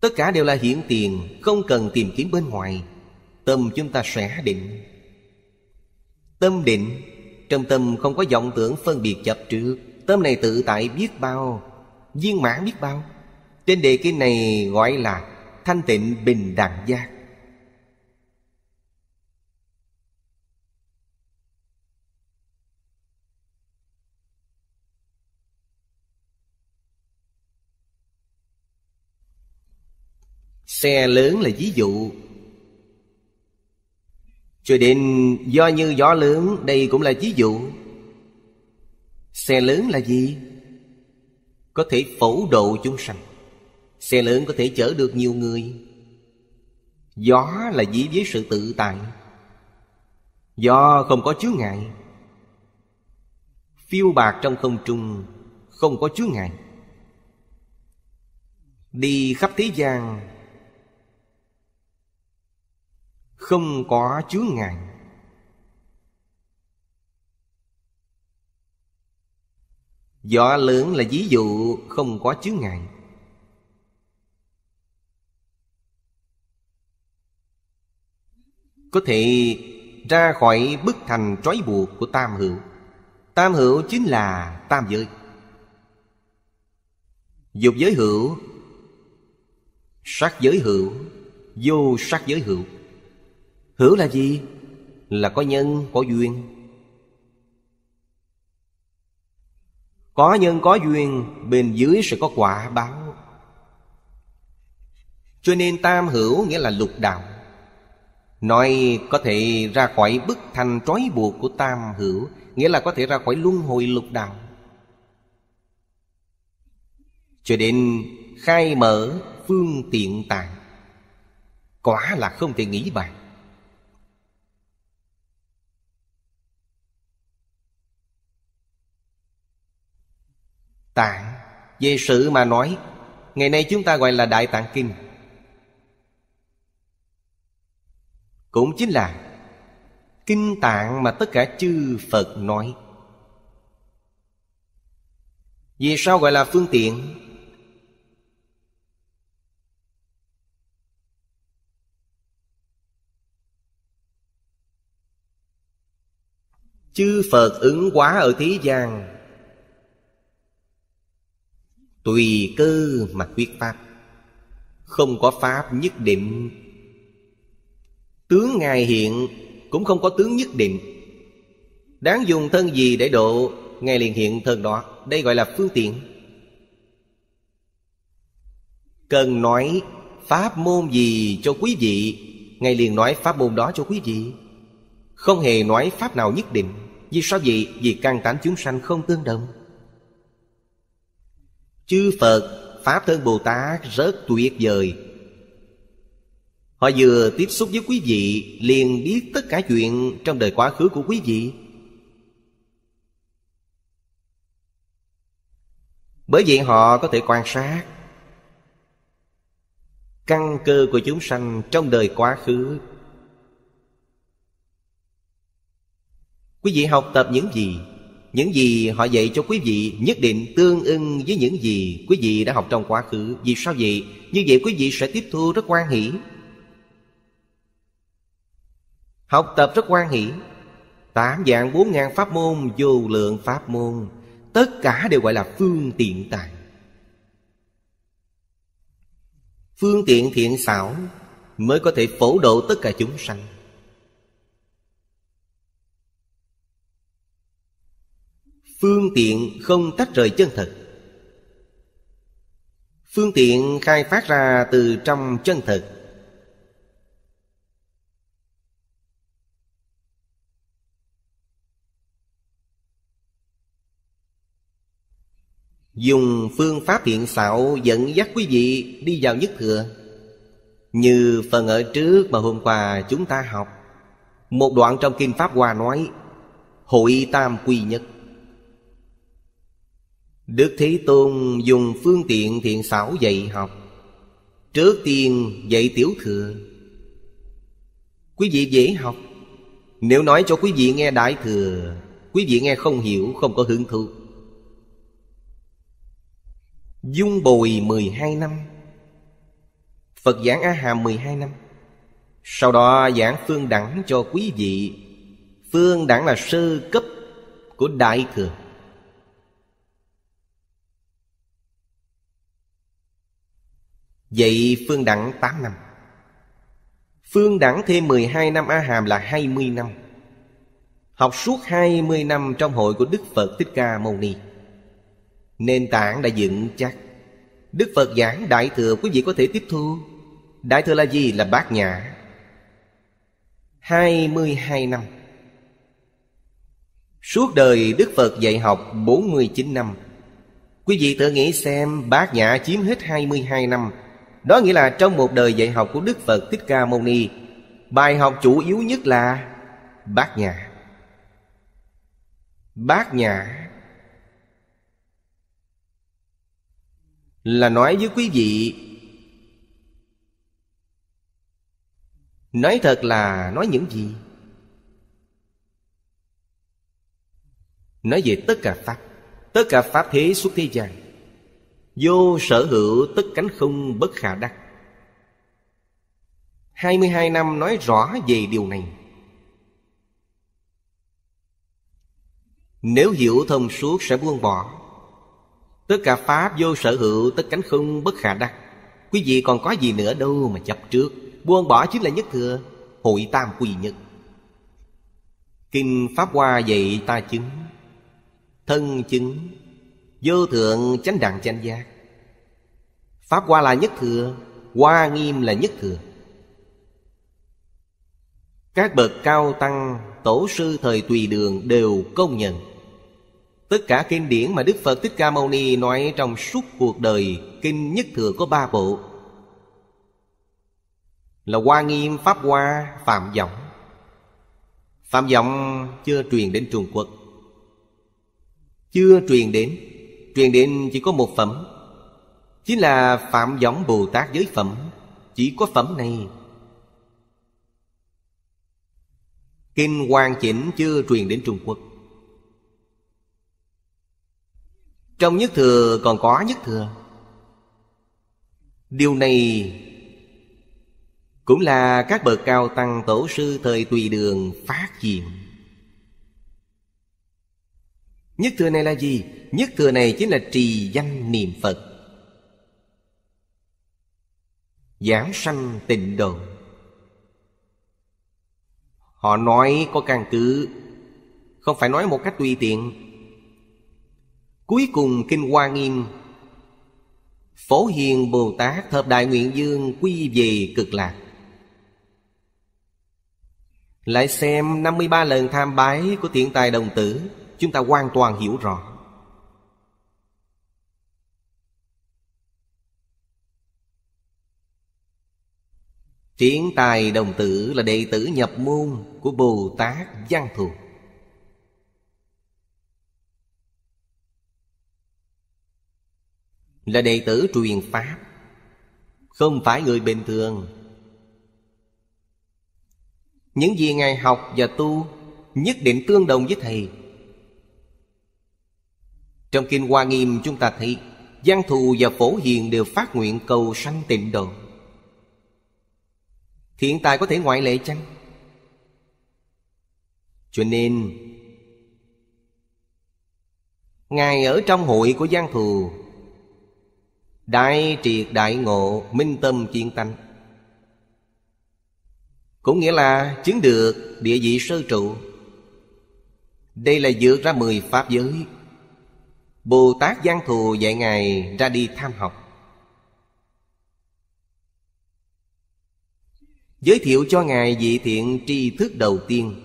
Tất cả đều là hiển tiền Không cần tìm kiếm bên ngoài Tâm chúng ta sẽ định Tâm định Trong tâm không có vọng tưởng phân biệt chấp trước Tâm này tự tại biết bao Viên mãn biết bao Trên đề kinh này gọi là Thanh tịnh bình đẳng giác Xe lớn là ví dụ cho đến do như gió lớn Đây cũng là ví dụ Xe lớn là gì? Có thể phổ độ chúng sanh Xe lớn có thể chở được nhiều người Gió là dĩ với sự tự tại Do không có chướng ngại Phiêu bạc trong không trung Không có chướng ngại Đi khắp thế gian không có chướng ngại Gió lớn là ví dụ không có chướng ngại Có thể ra khỏi bức thành trói buộc của tam hữu Tam hữu chính là tam giới Dục giới hữu Sắc giới hữu Vô sắc giới hữu hữu là gì là có nhân có duyên có nhân có duyên bên dưới sẽ có quả báo cho nên tam hữu nghĩa là lục đạo nói có thể ra khỏi bức thành trói buộc của tam hữu nghĩa là có thể ra khỏi luân hồi lục đạo cho đến khai mở phương tiện tạng quả là không thể nghĩ bằng Tạng Về sự mà nói Ngày nay chúng ta gọi là Đại Tạng Kinh Cũng chính là Kinh tạng mà tất cả chư Phật nói Vì sao gọi là phương tiện Chư Phật ứng quá ở thế gian Tùy cơ mà quyết pháp Không có pháp nhất định Tướng Ngài hiện cũng không có tướng nhất định Đáng dùng thân gì để độ Ngài liền hiện thân đó Đây gọi là phương tiện Cần nói pháp môn gì cho quý vị Ngài liền nói pháp môn đó cho quý vị Không hề nói pháp nào nhất định Vì sao vậy? Vì căn tánh chúng sanh không tương đồng Chư Phật Pháp thân Bồ Tát rất tuyệt vời Họ vừa tiếp xúc với quý vị Liền biết tất cả chuyện trong đời quá khứ của quý vị Bởi vậy họ có thể quan sát Căn cơ của chúng sanh trong đời quá khứ Quý vị học tập những gì những gì họ dạy cho quý vị nhất định tương ưng với những gì quý vị đã học trong quá khứ. Vì sao vậy? Như vậy quý vị sẽ tiếp thu rất quan hỷ. Học tập rất quan hỷ. Tám dạng bốn ngàn pháp môn, vô lượng pháp môn. Tất cả đều gọi là phương tiện tài. Phương tiện thiện xảo mới có thể phổ độ tất cả chúng sanh. phương tiện không tách rời chân thật phương tiện khai phát ra từ trong chân thật dùng phương pháp hiện xạo dẫn dắt quý vị đi vào nhất thừa như phần ở trước mà hôm qua chúng ta học một đoạn trong kinh pháp hoa nói hội tam quy nhất Đức Thế Tôn dùng phương tiện thiện xảo dạy học Trước tiên dạy tiểu thừa Quý vị dễ học Nếu nói cho quý vị nghe đại thừa Quý vị nghe không hiểu, không có hứng thú Dung bồi 12 năm Phật giảng A Hàm 12 năm Sau đó giảng phương đẳng cho quý vị Phương đẳng là sơ cấp của Đại Thừa Vậy Phương đẳng 8 năm Phương đẳng thêm 12 năm A Hàm là 20 năm Học suốt 20 năm trong hội của Đức Phật Thích Ca Mâu Ni Nền tảng đã dựng chắc Đức Phật giảng Đại Thừa quý vị có thể tiếp thu Đại Thừa là gì? Là bát nhã 22 năm Suốt đời Đức Phật dạy học 49 năm Quý vị tự nghĩ xem bát nhã chiếm hết 22 năm đó nghĩa là trong một đời dạy học của Đức Phật Thích Ca Mâu Ni Bài học chủ yếu nhất là Bát Nhã Bát Nhã Là nói với quý vị Nói thật là nói những gì? Nói về tất cả Pháp Tất cả Pháp thế suốt thế gian Vô sở hữu tất cánh không bất khả đắc 22 năm nói rõ về điều này Nếu hiểu thông suốt sẽ buông bỏ Tất cả Pháp vô sở hữu tất cánh không bất khả đắc Quý vị còn có gì nữa đâu mà chấp trước Buông bỏ chính là nhất thừa Hội tam quy nhất Kinh Pháp Hoa dạy ta chứng Thân chứng Vô thượng chánh đẳng chánh giác Pháp Hoa là nhất thừa Hoa Nghiêm là nhất thừa Các bậc cao tăng Tổ sư thời tùy đường đều công nhận Tất cả kinh điển mà Đức Phật Thích Ca Mâu Ni nói trong suốt cuộc đời Kinh Nhất Thừa có ba bộ Là Hoa Nghiêm, Pháp Hoa, Phạm vọng Phạm vọng chưa truyền đến Trung Quốc Chưa truyền đến truyền đến chỉ có một phẩm chính là phạm giống bồ tát giới phẩm chỉ có phẩm này kinh hoàn chỉnh chưa truyền đến trung quốc trong nhất thừa còn có nhất thừa điều này cũng là các bậc cao tăng tổ sư thời tùy đường phát hiện Nhất thừa này là gì? Nhất thừa này chính là trì danh niệm Phật Giảng sanh tịnh độ Họ nói có căn cứ Không phải nói một cách tùy tiện Cuối cùng Kinh Hoa Nghiêm Phổ Hiền Bồ Tát Thập Đại Nguyện Dương quy về cực lạc Lại xem 53 lần tham bái của thiện tài đồng tử chúng ta hoàn toàn hiểu rõ Triển tài đồng tử là đệ tử nhập môn của Bồ Tát Văn Thù. Là đệ tử truyền Pháp, không phải người bình thường. Những gì Ngài học và tu nhất định tương đồng với Thầy trong Kinh Hoa Nghiêm chúng ta thấy Giang thù và phổ hiền đều phát nguyện cầu sanh tịnh độ thiện tài có thể ngoại lệ chăng? Cho nên Ngài ở trong hội của Giang Thù Đại triệt đại ngộ Minh tâm chuyên tánh Cũng nghĩa là chứng được địa vị sơ trụ Đây là dược ra mười pháp giới Bồ Tát Giang Thù dạy Ngài ra đi tham học Giới thiệu cho Ngài vị thiện tri thức đầu tiên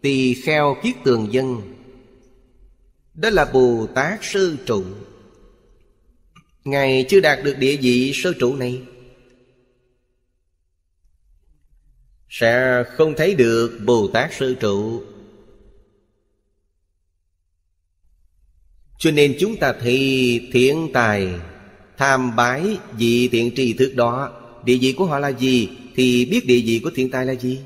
Tỳ kheo kiết tường dân Đó là Bồ Tát Sơ Trụ Ngài chưa đạt được địa vị sơ trụ này Sẽ không thấy được Bồ Tát Sơ Trụ Cho nên chúng ta thì thiện tài Tham bái vị thiện tri thức đó Địa vị của họ là gì Thì biết địa vị của thiện tài là gì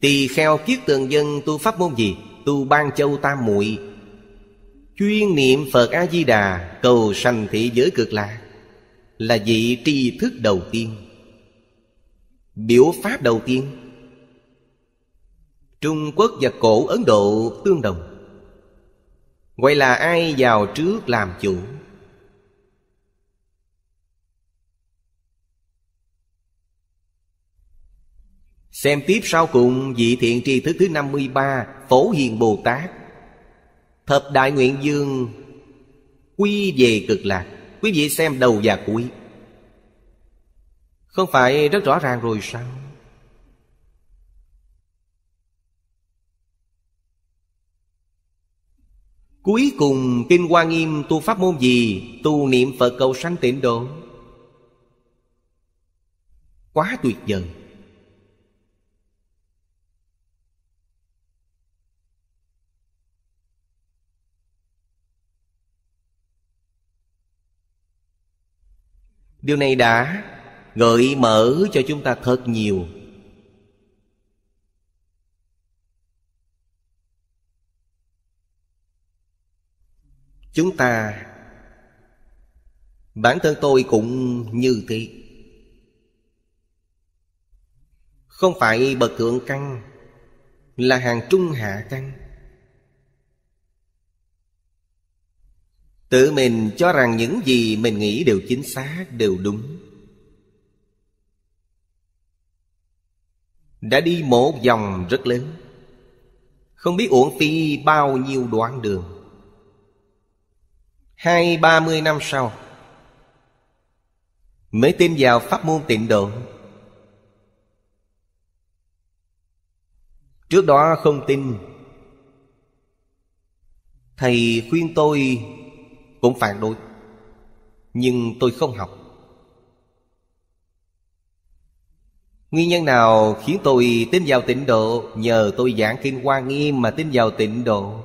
Tỳ kheo kiết tường dân tu pháp môn gì Tu ban châu tam muội Chuyên niệm Phật A-di-đà Cầu sanh thị giới cực lạc Là vị tri thức đầu tiên Biểu pháp đầu tiên Trung Quốc và cổ Ấn Độ tương đồng Vậy là ai vào trước làm chủ Xem tiếp sau cùng vị thiện tri thức thứ 53 Phổ Hiền Bồ Tát Thập Đại Nguyện Dương Quy về cực lạc Quý vị xem đầu và cuối Không phải rất rõ ràng rồi sao Cuối cùng Kinh Hoa Nghiêm tu pháp môn gì Tu niệm Phật cầu sanh tịnh độ Quá tuyệt vời Điều này đã gợi mở cho chúng ta thật nhiều chúng ta bản thân tôi cũng như thế không phải bậc thượng căn là hàng trung hạ căn tự mình cho rằng những gì mình nghĩ đều chính xác đều đúng đã đi một vòng rất lớn không biết uổng phí bao nhiêu đoạn đường hai ba mươi năm sau mới tin vào pháp môn tịnh độ trước đó không tin thầy khuyên tôi cũng phản đối nhưng tôi không học nguyên nhân nào khiến tôi tin vào tịnh độ nhờ tôi giảng kinh hoa nghiêm mà tin vào tịnh độ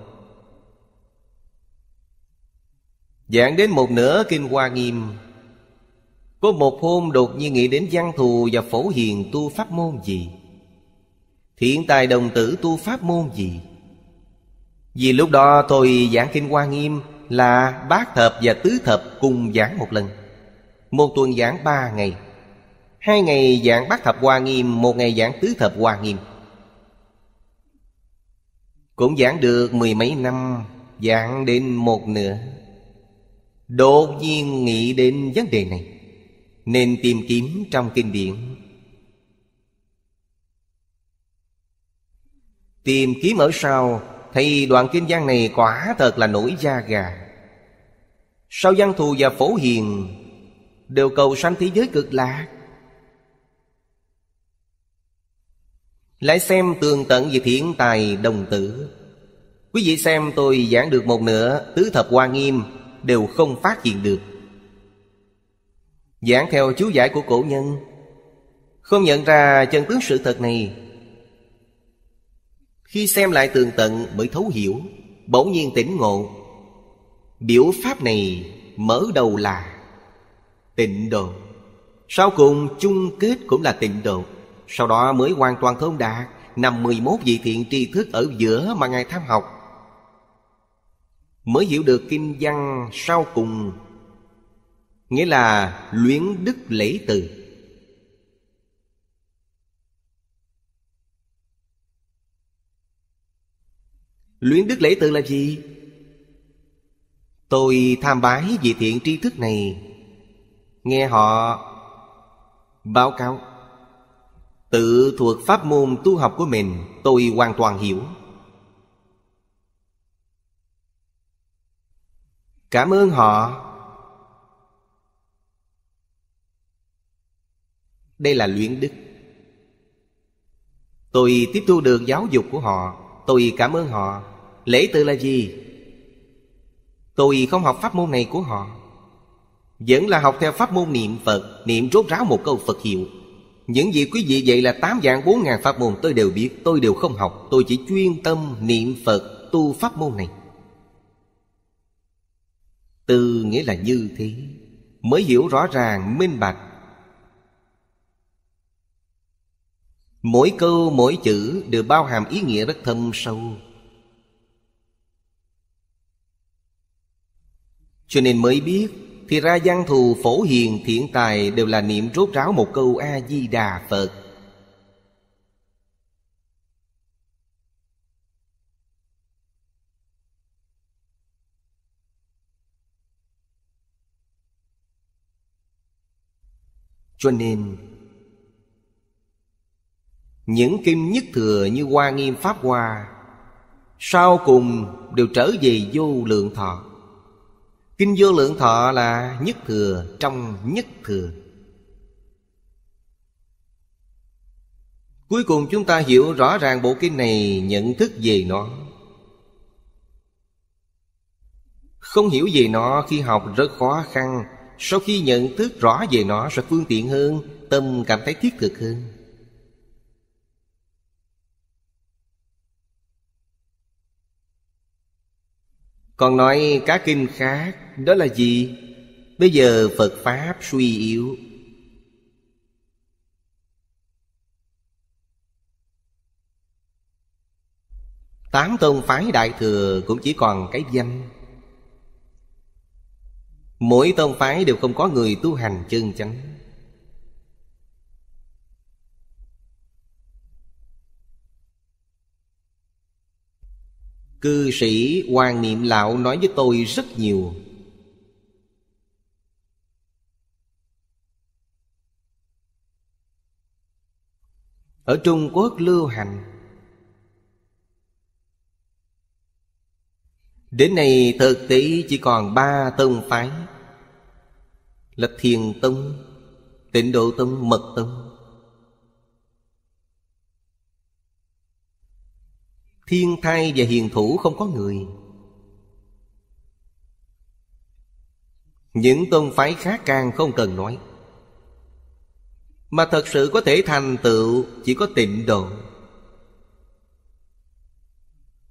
Giảng đến một nửa Kinh Hoa Nghiêm Có một hôm đột nhiên nghĩ đến văn thù và phổ hiền tu pháp môn gì Thiện tài đồng tử tu pháp môn gì Vì lúc đó tôi giảng Kinh Hoa Nghiêm là bát thập và tứ thập cùng giảng một lần Một tuần giảng ba ngày Hai ngày giảng bát thập hoa nghiêm Một ngày giảng tứ thập hoa nghiêm Cũng giảng được mười mấy năm Giảng đến một nửa Đột nhiên nghĩ đến vấn đề này Nên tìm kiếm trong kinh điển Tìm kiếm ở sau Thì đoạn kinh văn này quả thật là nổi da gà Sau văn thù và phổ hiền Đều cầu sanh thế giới cực lạc Lại xem tường tận về thiện tài đồng tử Quý vị xem tôi giảng được một nửa Tứ thập hoa nghiêm đều không phát hiện được giảng theo chú giải của cổ nhân không nhận ra chân tướng sự thật này khi xem lại tường tận mới thấu hiểu bỗng nhiên tỉnh ngộ biểu pháp này mở đầu là tịnh độ sau cùng chung kết cũng là tịnh độ sau đó mới hoàn toàn thông đạt nằm 11 vị thiện tri thức ở giữa mà Ngài tham học mới hiểu được kinh văn sau cùng nghĩa là luyện đức lễ từ luyện đức lễ từ là gì tôi tham bái vị thiện tri thức này nghe họ báo cáo tự thuộc pháp môn tu học của mình tôi hoàn toàn hiểu cảm ơn họ đây là luyện đức tôi tiếp thu đường giáo dục của họ tôi cảm ơn họ lễ tự là gì tôi không học pháp môn này của họ vẫn là học theo pháp môn niệm phật niệm rốt ráo một câu phật hiệu những gì quý vị vậy là tám vạn bốn ngàn pháp môn tôi đều biết tôi đều không học tôi chỉ chuyên tâm niệm phật tu pháp môn này từ nghĩa là như thế Mới hiểu rõ ràng, minh bạch Mỗi câu, mỗi chữ đều bao hàm ý nghĩa rất thâm sâu Cho nên mới biết Thì ra văn thù phổ hiền thiện tài Đều là niệm rốt ráo một câu A-di-đà Phật Cho nên Những kim nhất thừa như Hoa Nghiêm Pháp Hoa Sau cùng đều trở về vô lượng thọ Kinh vô lượng thọ là nhất thừa trong nhất thừa Cuối cùng chúng ta hiểu rõ ràng bộ kinh này nhận thức về nó Không hiểu về nó khi học rất khó khăn sau khi nhận thức rõ về nó sẽ phương tiện hơn tâm cảm thấy thiết thực hơn còn nói các kinh khác đó là gì bây giờ phật pháp suy yếu tám tông phái đại thừa cũng chỉ còn cái danh Mỗi tông phái đều không có người tu hành chân chánh Cư sĩ Hoàng Niệm Lão nói với tôi rất nhiều Ở Trung Quốc lưu hành Đến nay thực tế chỉ còn ba tông phái Là thiền tông, tịnh độ tông, mật tông Thiên thai và hiền thủ không có người Những tôn phái khác càng không cần nói Mà thật sự có thể thành tựu Chỉ có tịnh độ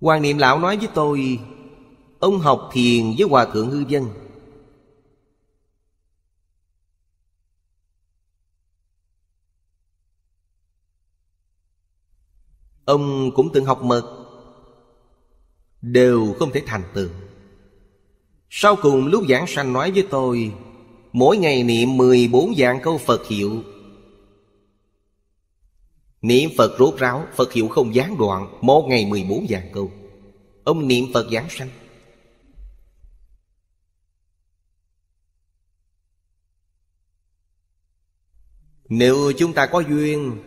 Quan niệm lão nói với tôi ông học thiền với hòa thượng hư dân ông cũng từng học mật đều không thể thành tựu sau cùng lúc giảng sanh nói với tôi Mỗi ngày niệm 14 dạng câu Phật hiệu Niệm Phật rốt ráo Phật hiệu không gián đoạn Một ngày 14 dạng câu Ông niệm Phật giảng sanh Nếu chúng ta có duyên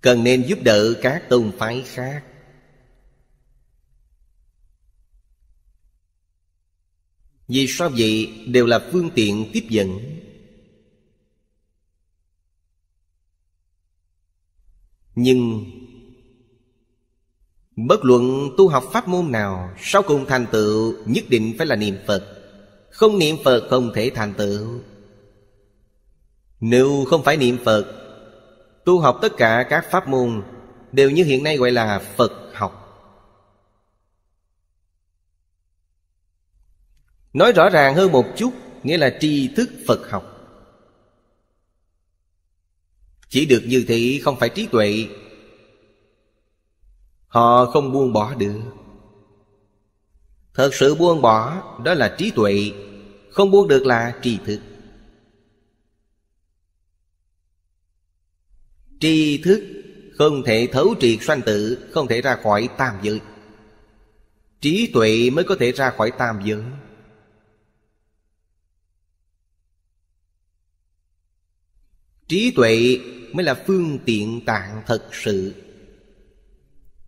Cần nên giúp đỡ các tôn phái khác Vì sao vậy đều là phương tiện tiếp dẫn Nhưng Bất luận tu học pháp môn nào Sau cùng thành tựu nhất định phải là niệm Phật không niệm Phật không thể thành tựu Nếu không phải niệm Phật Tu học tất cả các pháp môn Đều như hiện nay gọi là Phật học Nói rõ ràng hơn một chút Nghĩa là tri thức Phật học Chỉ được như thị không phải trí tuệ Họ không buông bỏ được Thật sự buông bỏ đó là trí tuệ Không buông được là tri thức Tri thức không thể thấu triệt sanh tự Không thể ra khỏi tam giới Trí tuệ mới có thể ra khỏi tam giới Trí tuệ mới là phương tiện tạng thật sự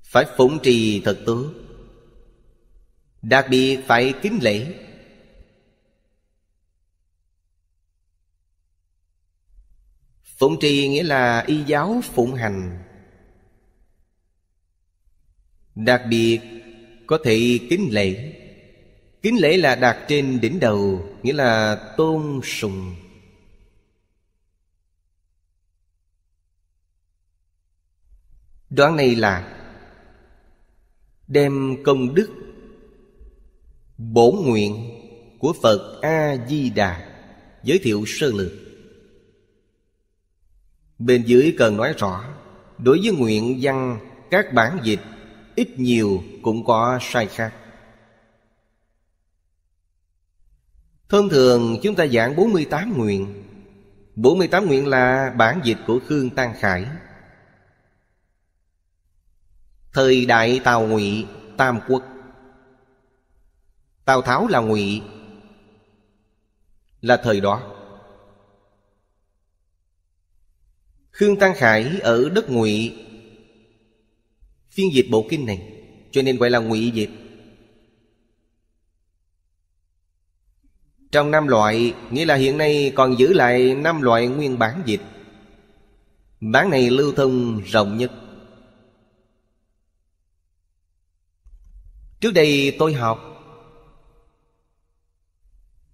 Phải phụng trì thật tốt Đặc biệt phải kính lễ Phụng trì nghĩa là y giáo phụng hành Đặc biệt có thể kính lễ Kính lễ là đạt trên đỉnh đầu Nghĩa là tôn sùng Đoạn này là Đem công đức Bổn nguyện của Phật A-di-đà Giới thiệu sơ lược Bên dưới cần nói rõ Đối với nguyện văn các bản dịch Ít nhiều cũng có sai khác Thông thường chúng ta giảng 48 nguyện 48 nguyện là bản dịch của Khương Tăng Khải Thời đại Tào Ngụy Tam Quốc Tào Tháo là ngụy là thời đó. Khương Tăng Khải ở đất ngụy phiên dịch bộ kinh này cho nên gọi là ngụy dịch. Trong năm loại, nghĩa là hiện nay còn giữ lại năm loại nguyên bản dịch. Bản này lưu thông rộng nhất. Trước đây tôi học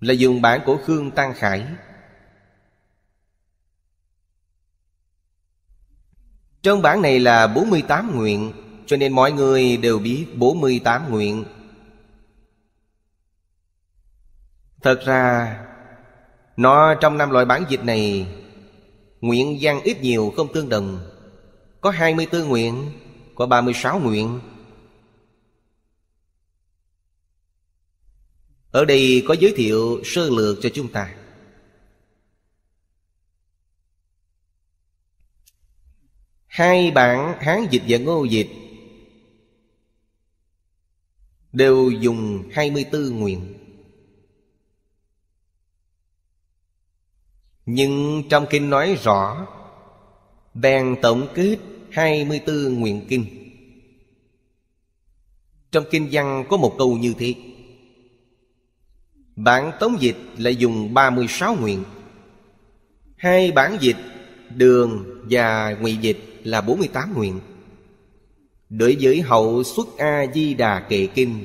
là dùng bản của khương tăng khải trong bản này là 48 nguyện cho nên mọi người đều biết 48 nguyện thật ra nó trong năm loại bản dịch này nguyện gian ít nhiều không tương đồng có 24 nguyện có 36 nguyện Ở đây có giới thiệu sơ lược cho chúng ta Hai bản Hán dịch và Ngô dịch Đều dùng 24 nguyện Nhưng trong kinh nói rõ Bèn tổng kết 24 nguyện kinh Trong kinh văn có một câu như thế Bản tống dịch lại dùng 36 nguyện Hai bản dịch Đường và ngụy dịch là 48 nguyện Đối với hậu xuất A-di-đà kệ kinh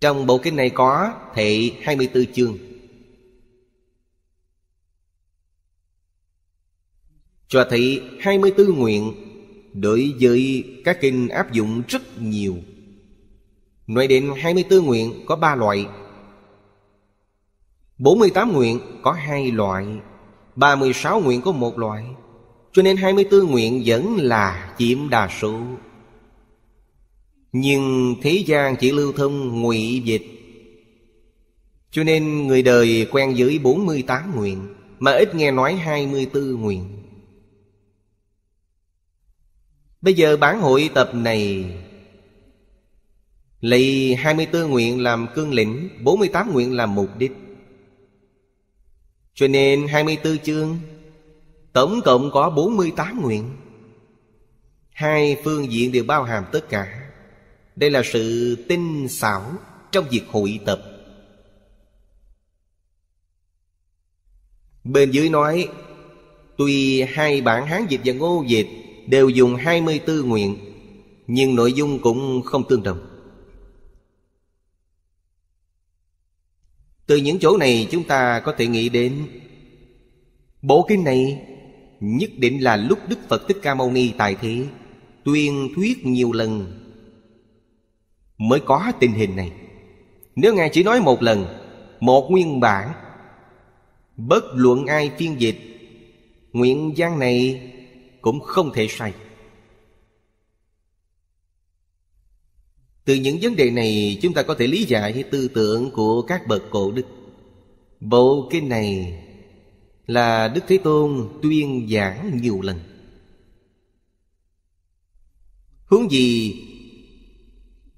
Trong bộ kinh này có thệ 24 chương Cho thị 24 nguyện Đối với các kinh áp dụng rất nhiều Nói đến 24 nguyện có 3 loại 48 nguyện có hai loại 36 nguyện có một loại Cho nên 24 nguyện vẫn là chiếm đa số Nhưng thế gian chỉ lưu thông ngụy dịch Cho nên người đời quen với 48 nguyện Mà ít nghe nói 24 nguyện Bây giờ bản hội tập này Lấy 24 nguyện làm cương lĩnh 48 nguyện làm mục đích cho nên 24 chương Tổng cộng có 48 nguyện Hai phương diện đều bao hàm tất cả Đây là sự tinh xảo trong việc hội tập Bên dưới nói Tuy hai bản Hán dịch và Ngô dịch đều dùng 24 nguyện Nhưng nội dung cũng không tương đồng Từ những chỗ này chúng ta có thể nghĩ đến Bộ kinh này nhất định là lúc Đức Phật Thích Ca Mâu Ni tại thế Tuyên thuyết nhiều lần mới có tình hình này Nếu Ngài chỉ nói một lần Một nguyên bản Bất luận ai phiên dịch Nguyện gian này cũng không thể sai Từ những vấn đề này chúng ta có thể lý giải tư tưởng của các bậc cổ đức Bộ kinh này là Đức Thế Tôn tuyên giảng nhiều lần Hướng gì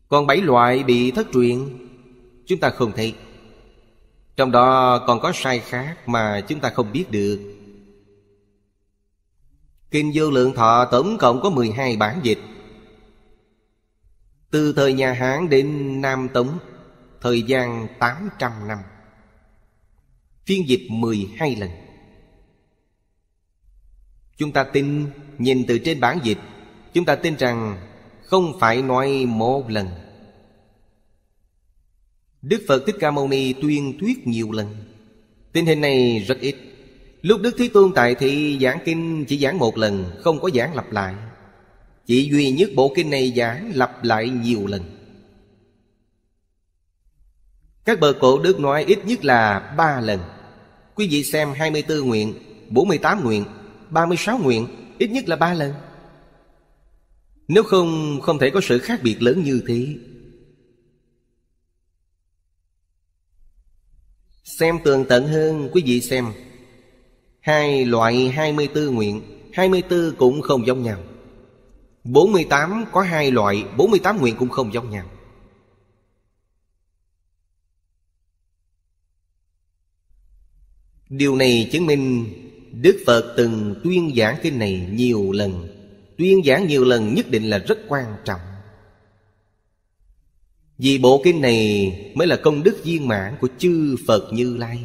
còn bảy loại bị thất truyền Chúng ta không thấy Trong đó còn có sai khác mà chúng ta không biết được Kinh Vô Lượng Thọ tổng cộng có 12 bản dịch từ thời nhà Hán đến Nam Tống Thời gian 800 năm Phiên dịch 12 lần Chúng ta tin Nhìn từ trên bản dịch Chúng ta tin rằng Không phải nói một lần Đức Phật Thích Ca Mâu Ni tuyên thuyết nhiều lần Tình hình này rất ít Lúc Đức Thế Tôn tại thì giảng kinh chỉ giảng một lần Không có giảng lặp lại chỉ duy nhất bộ kinh này giảng lặp lại nhiều lần Các bậc cổ đức nói ít nhất là ba lần Quý vị xem 24 nguyện, 48 nguyện, 36 nguyện Ít nhất là ba lần Nếu không, không thể có sự khác biệt lớn như thế Xem tường tận hơn quý vị xem Hai loại 24 nguyện 24 cũng không giống nhau 48 có hai loại 48 nguyện cũng không giống nhau Điều này chứng minh Đức Phật từng tuyên giảng kinh này nhiều lần Tuyên giảng nhiều lần nhất định là rất quan trọng Vì bộ kinh này mới là công đức viên mãn của chư Phật Như Lai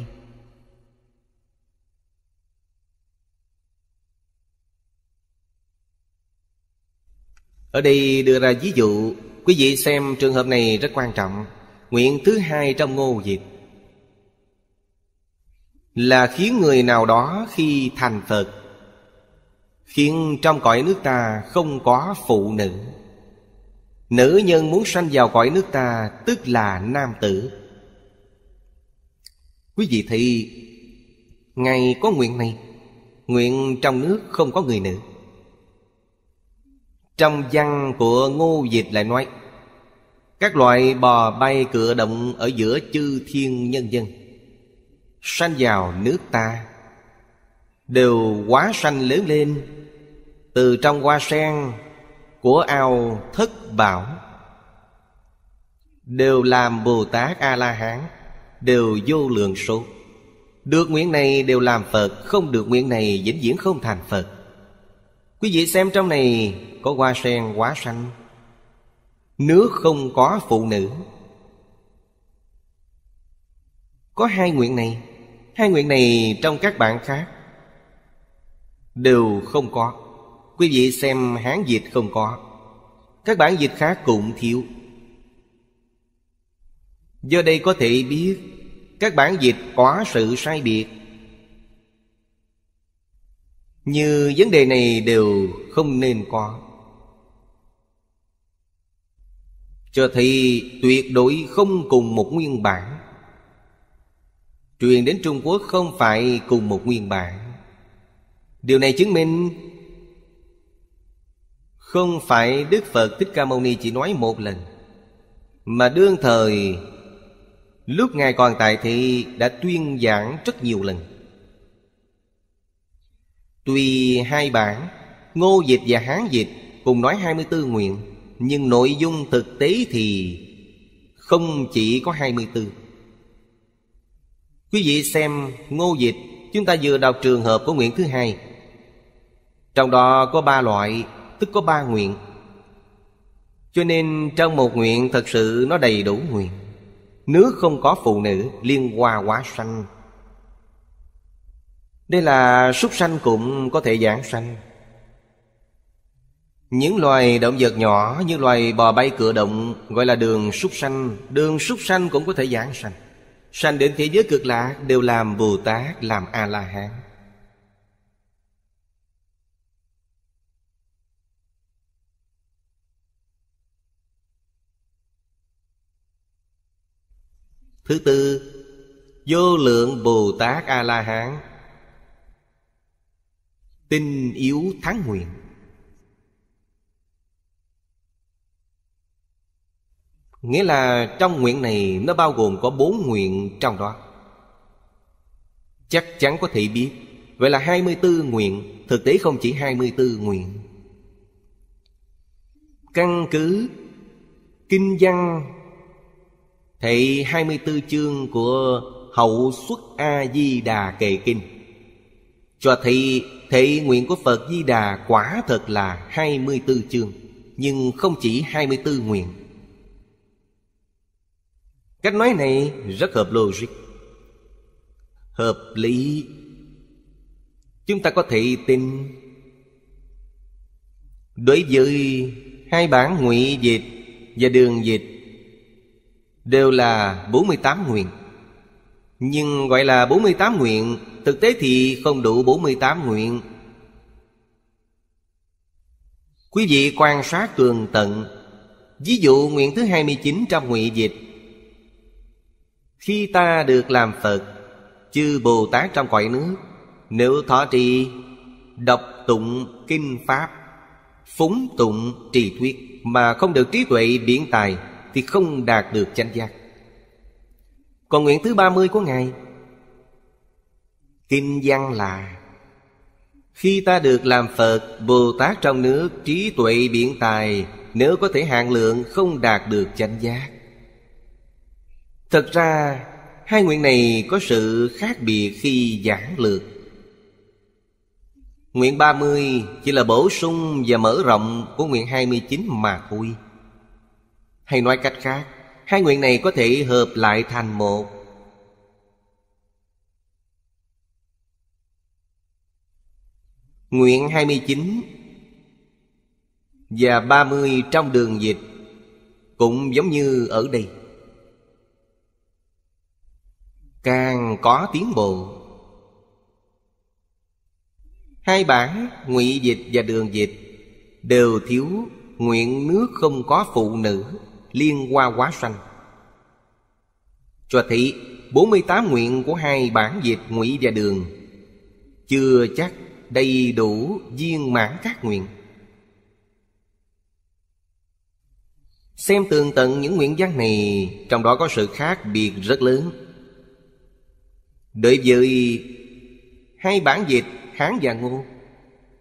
Ở đây đưa ra ví dụ Quý vị xem trường hợp này rất quan trọng Nguyện thứ hai trong ngô diệp Là khiến người nào đó khi thành Phật Khiến trong cõi nước ta không có phụ nữ Nữ nhân muốn sanh vào cõi nước ta Tức là nam tử Quý vị thì Ngày có nguyện này Nguyện trong nước không có người nữ trong văn của ngô dịch lại nói Các loại bò bay cửa động ở giữa chư thiên nhân dân Sanh vào nước ta Đều quá sanh lớn lên Từ trong hoa sen của ao thất bảo Đều làm Bồ Tát A-la-hán Đều vô lượng số Được nguyện này đều làm Phật Không được nguyện này vĩnh viễn không thành Phật Quý vị xem trong này có hoa sen quá xanh Nước không có phụ nữ Có hai nguyện này Hai nguyện này trong các bạn khác Đều không có Quý vị xem Hán dịch không có Các bản dịch khác cũng thiếu Do đây có thể biết Các bản dịch có sự sai biệt như vấn đề này đều không nên có cho thì tuyệt đối không cùng một nguyên bản truyền đến trung quốc không phải cùng một nguyên bản điều này chứng minh không phải đức phật thích ca mâu ni chỉ nói một lần mà đương thời lúc ngài còn tại thì đã tuyên giảng rất nhiều lần Tuy hai bản Ngô dịch và Hán dịch cùng nói 24 nguyện Nhưng nội dung thực tế thì không chỉ có 24 Quý vị xem ngô dịch Chúng ta vừa đọc trường hợp của nguyện thứ hai Trong đó có ba loại Tức có ba nguyện Cho nên trong một nguyện thật sự nó đầy đủ nguyện Nước không có phụ nữ liên hoa quá xanh đây là súc sanh cũng có thể giảng sanh Những loài động vật nhỏ như loài bò bay cửa động Gọi là đường súc sanh Đường súc sanh cũng có thể giảng sanh Sanh đến thế giới cực lạ đều làm Bồ Tát, làm A-la-hán Thứ tư Vô lượng Bồ Tát A-la-hán Tinh yếu thắng nguyện Nghĩa là trong nguyện này Nó bao gồm có bốn nguyện trong đó Chắc chắn có thể biết Vậy là hai mươi bốn nguyện Thực tế không chỉ hai mươi bốn nguyện Căn cứ Kinh văn Thị hai mươi bốn chương của Hậu xuất A-di-đà kệ kinh cho thấy thể nguyện của Phật Di Đà quả thật là 24 chương Nhưng không chỉ 24 nguyện Cách nói này rất hợp logic Hợp lý Chúng ta có thể tin Đối với hai bản ngụy dịch và đường dịch Đều là 48 nguyện nhưng gọi là 48 nguyện Thực tế thì không đủ 48 nguyện Quý vị quan sát tường tận Ví dụ nguyện thứ 29 trong ngụy dịch Khi ta được làm Phật Chư Bồ Tát trong cõi nước Nếu thọ trì Đọc tụng kinh Pháp Phúng tụng trì thuyết Mà không được trí tuệ biện tài Thì không đạt được chánh giác còn nguyện thứ 30 của Ngài Kinh văn là Khi ta được làm Phật Bồ Tát trong nước Trí tuệ biện tài Nếu có thể hạn lượng không đạt được chánh giác Thật ra Hai nguyện này có sự khác biệt khi giảng lược Nguyện 30 chỉ là bổ sung và mở rộng của nguyện 29 mà thôi Hay nói cách khác Hai nguyện này có thể hợp lại thành một Nguyện 29 và 30 trong đường dịch cũng giống như ở đây. Càng có tiến bộ. Hai bản ngụy dịch và đường dịch đều thiếu nguyện nước không có phụ nữ liên hoa quá sanh cho thị 48 nguyện của hai bản dịch ngụy và đường chưa chắc đầy đủ viên mãn các nguyện xem tường tận những nguyện văn này trong đó có sự khác biệt rất lớn đối với hai bản dịch hán và ngô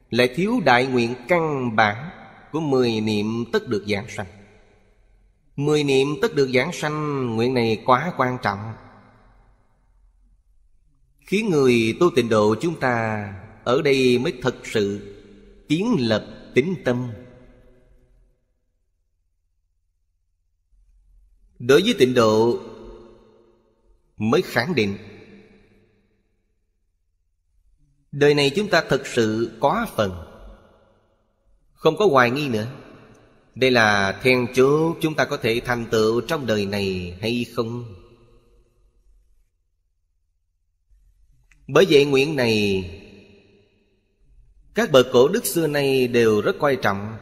lại thiếu đại nguyện căn bản của mười niệm tất được giảng sanh Mười niệm tất được giảng sanh Nguyện này quá quan trọng Khiến người tu tịnh độ chúng ta Ở đây mới thật sự Kiến lập tính tâm Đối với tịnh độ Mới khẳng định Đời này chúng ta thật sự có phần Không có hoài nghi nữa đây là then chốt chúng ta có thể thành tựu trong đời này hay không? Bởi vậy nguyện này Các bậc cổ đức xưa nay đều rất quan trọng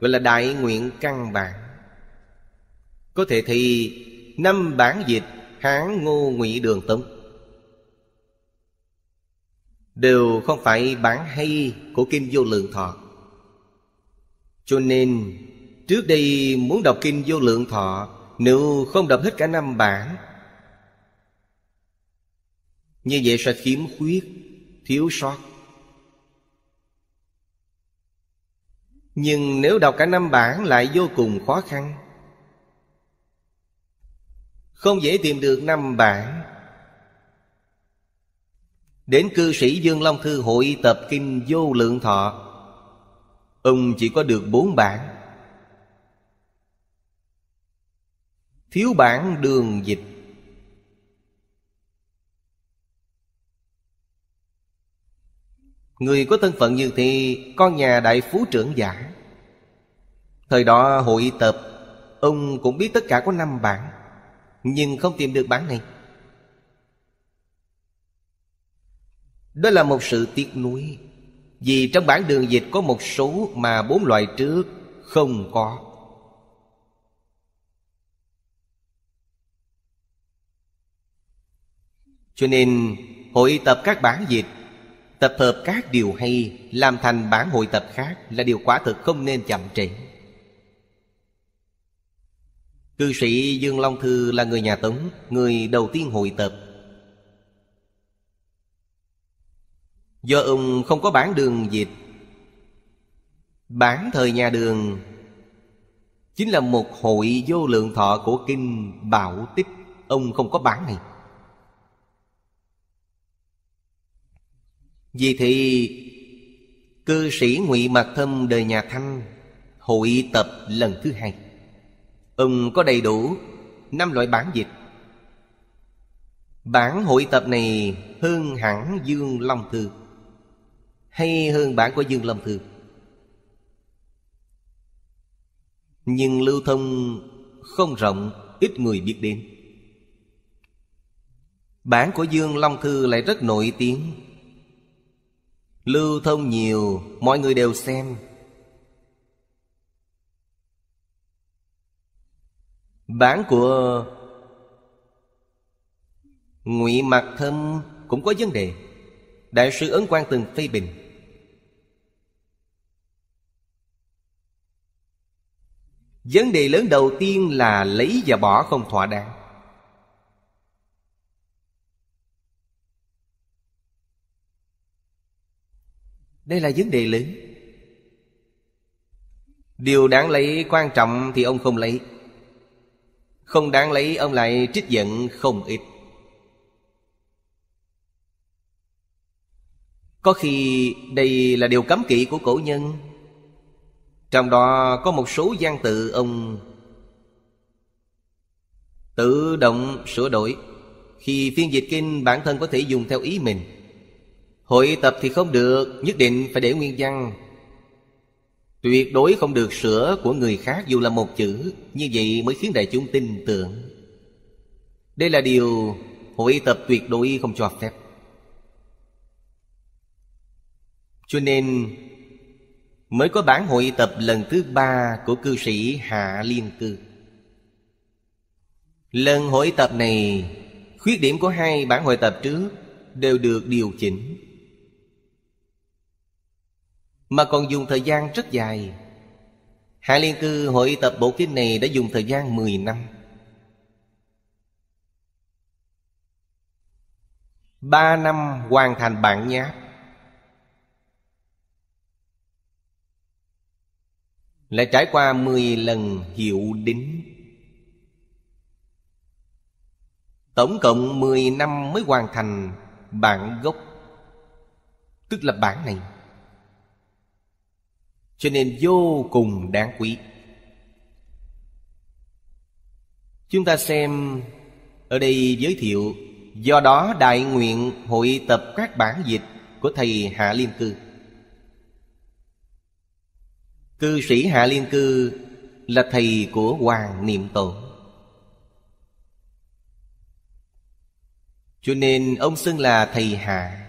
Gọi là đại nguyện căn bản Có thể thì năm bản dịch Hán Ngô Ngụy Đường Tống Đều không phải bản hay của Kim Vô Lượng Thọ Cho nên Trước đây muốn đọc kinh vô lượng thọ Nếu không đọc hết cả năm bản Như vậy sẽ khiếm khuyết Thiếu sót Nhưng nếu đọc cả năm bản lại vô cùng khó khăn Không dễ tìm được năm bản Đến cư sĩ Dương Long Thư hội tập kinh vô lượng thọ Ông chỉ có được bốn bản Thiếu bản đường dịch Người có thân phận như thì Con nhà đại phú trưởng giả Thời đó hội tập Ông cũng biết tất cả có năm bản Nhưng không tìm được bản này Đó là một sự tiếc nuối Vì trong bản đường dịch có một số Mà bốn loại trước không có Cho nên hội tập các bản dịch Tập hợp các điều hay Làm thành bản hội tập khác Là điều quả thực không nên chậm trễ Cư sĩ Dương Long Thư là người nhà Tống Người đầu tiên hội tập Do ông không có bản đường dịch Bản thời nhà đường Chính là một hội vô lượng thọ của kinh Bảo Tích Ông không có bản này Vì thì Cư sĩ Ngụy Mạc Thâm đời nhà Thanh Hội tập lần thứ hai Ông có đầy đủ năm loại bản dịch Bản hội tập này hơn hẳn Dương Long Thư Hay hơn bản của Dương Long Thư Nhưng lưu thông không rộng Ít người biết đến Bản của Dương Long Thư lại rất nổi tiếng lưu thông nhiều mọi người đều xem bản của ngụy mặc thâm cũng có vấn đề đại sư ấn quan từng phê bình vấn đề lớn đầu tiên là lấy và bỏ không thỏa đáng Đây là vấn đề lớn Điều đáng lấy quan trọng thì ông không lấy Không đáng lấy ông lại trích giận không ít Có khi đây là điều cấm kỵ của cổ nhân Trong đó có một số gian tự ông Tự động sửa đổi Khi phiên dịch kinh bản thân có thể dùng theo ý mình Hội tập thì không được Nhất định phải để nguyên văn Tuyệt đối không được sửa của người khác dù là một chữ Như vậy mới khiến đại chúng tin tưởng Đây là điều hội tập tuyệt đối không cho phép Cho nên mới có bản hội tập lần thứ ba của cư sĩ Hạ Liên Cư Lần hội tập này Khuyết điểm của hai bản hội tập trước đều được điều chỉnh mà còn dùng thời gian rất dài Hạ Liên Cư hội tập bộ kinh này đã dùng thời gian 10 năm Ba năm hoàn thành bản nháp Lại trải qua 10 lần hiệu đính Tổng cộng 10 năm mới hoàn thành bản gốc Tức là bản này cho nên vô cùng đáng quý chúng ta xem ở đây giới thiệu do đó đại nguyện hội tập các bản dịch của thầy hạ liên cư cư sĩ hạ liên cư là thầy của hoàng niệm tổ cho nên ông xưng là thầy hạ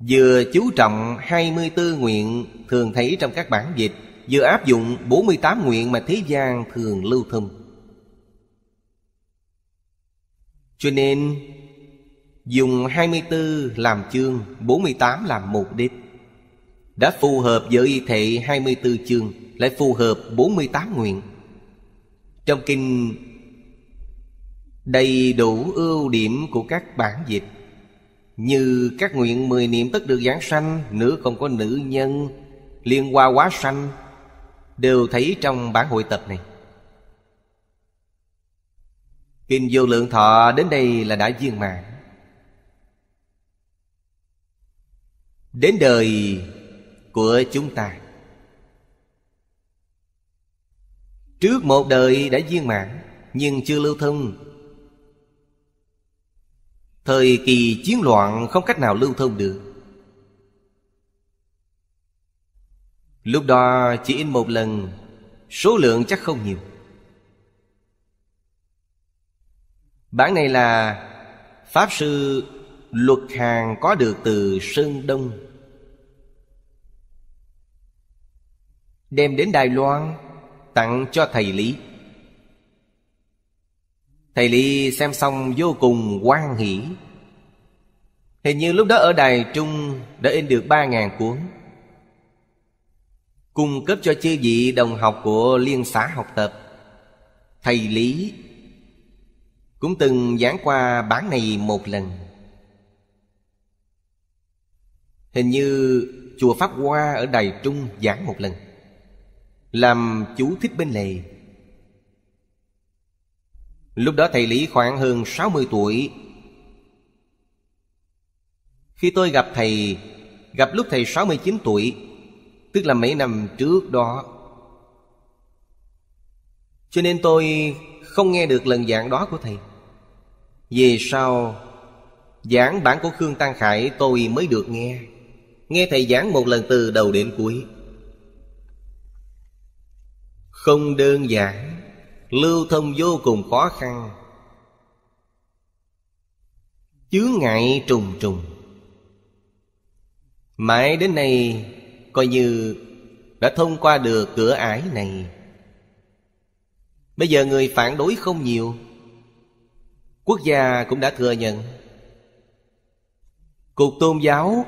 Vừa chú trọng 24 nguyện thường thấy trong các bản dịch Vừa áp dụng 48 nguyện mà thế gian thường lưu thông Cho nên dùng 24 làm chương 48 làm mục đích Đã phù hợp với thể 24 chương Lại phù hợp 48 nguyện Trong kinh đầy đủ ưu điểm của các bản dịch như các nguyện mười niệm tất được giảng sanh Nữ không có nữ nhân Liên hoa quá sanh Đều thấy trong bản hội tập này Kinh vô lượng thọ đến đây là đã viên mạng Đến đời của chúng ta Trước một đời đã viên mãn Nhưng chưa lưu thông Thời kỳ chiến loạn không cách nào lưu thông được Lúc đó chỉ in một lần Số lượng chắc không nhiều Bản này là Pháp sư Luật Hàng có được từ Sơn Đông Đem đến Đài Loan Tặng cho thầy Lý Thầy Lý xem xong vô cùng quan hỷ Hình như lúc đó ở Đài Trung đã in được 3.000 cuốn Cung cấp cho chư vị đồng học của Liên xã học tập Thầy Lý cũng từng giảng qua bản này một lần Hình như Chùa Pháp Hoa ở Đài Trung giảng một lần Làm chú thích bên lề Lúc đó thầy Lý khoảng hơn 60 tuổi Khi tôi gặp thầy Gặp lúc thầy 69 tuổi Tức là mấy năm trước đó Cho nên tôi không nghe được lần giảng đó của thầy Về sau Giảng bản của Khương Tăng Khải tôi mới được nghe Nghe thầy giảng một lần từ đầu đến cuối Không đơn giản lưu thông vô cùng khó khăn chướng ngại trùng trùng mãi đến nay coi như đã thông qua được cửa ải này bây giờ người phản đối không nhiều quốc gia cũng đã thừa nhận cục tôn giáo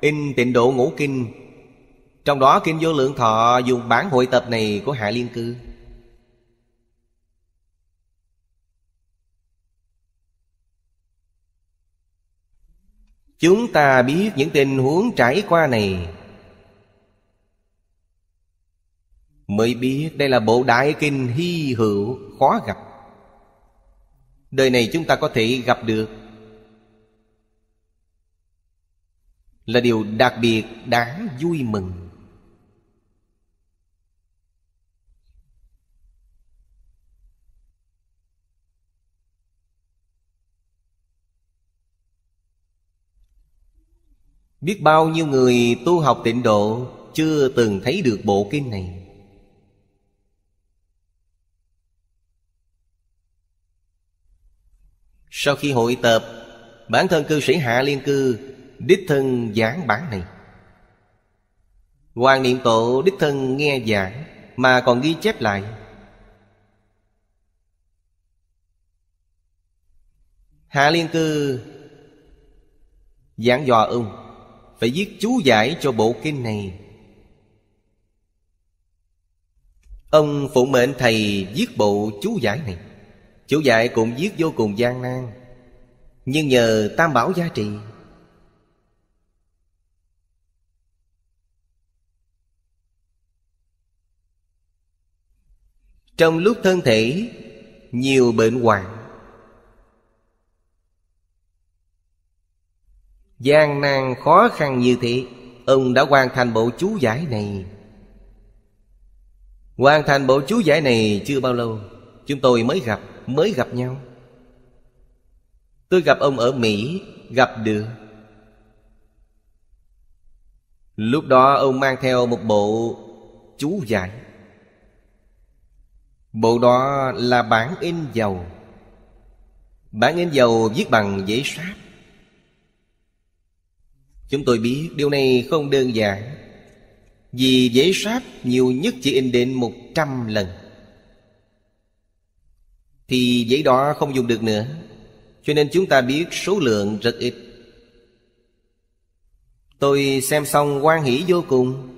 in tịnh độ ngũ kinh trong đó kinh vô lượng thọ dùng bản hội tập này của hạ liên cư chúng ta biết những tình huống trải qua này mới biết đây là bộ đại kinh hy hữu khó gặp đời này chúng ta có thể gặp được là điều đặc biệt đáng vui mừng Biết bao nhiêu người tu học tịnh độ Chưa từng thấy được bộ kinh này Sau khi hội tập Bản thân cư sĩ Hạ Liên Cư Đích thân giảng bản này Hoàng niệm tổ đích thân nghe giảng Mà còn ghi chép lại Hạ Liên Cư Giảng dò ung phải viết chú giải cho bộ kinh này Ông phụ mệnh thầy viết bộ chú giải này Chú giải cũng viết vô cùng gian nan Nhưng nhờ Tam Bảo gia trì Trong lúc thân thể Nhiều bệnh hoạn gian nan khó khăn như thế ông đã hoàn thành bộ chú giải này hoàn thành bộ chú giải này chưa bao lâu chúng tôi mới gặp mới gặp nhau tôi gặp ông ở mỹ gặp được lúc đó ông mang theo một bộ chú giải bộ đó là bản in dầu bản in dầu viết bằng giấy sáp Chúng tôi biết điều này không đơn giản Vì giấy sáp nhiều nhất chỉ in đến 100 lần Thì giấy đó không dùng được nữa Cho nên chúng ta biết số lượng rất ít Tôi xem xong quan hỷ vô cùng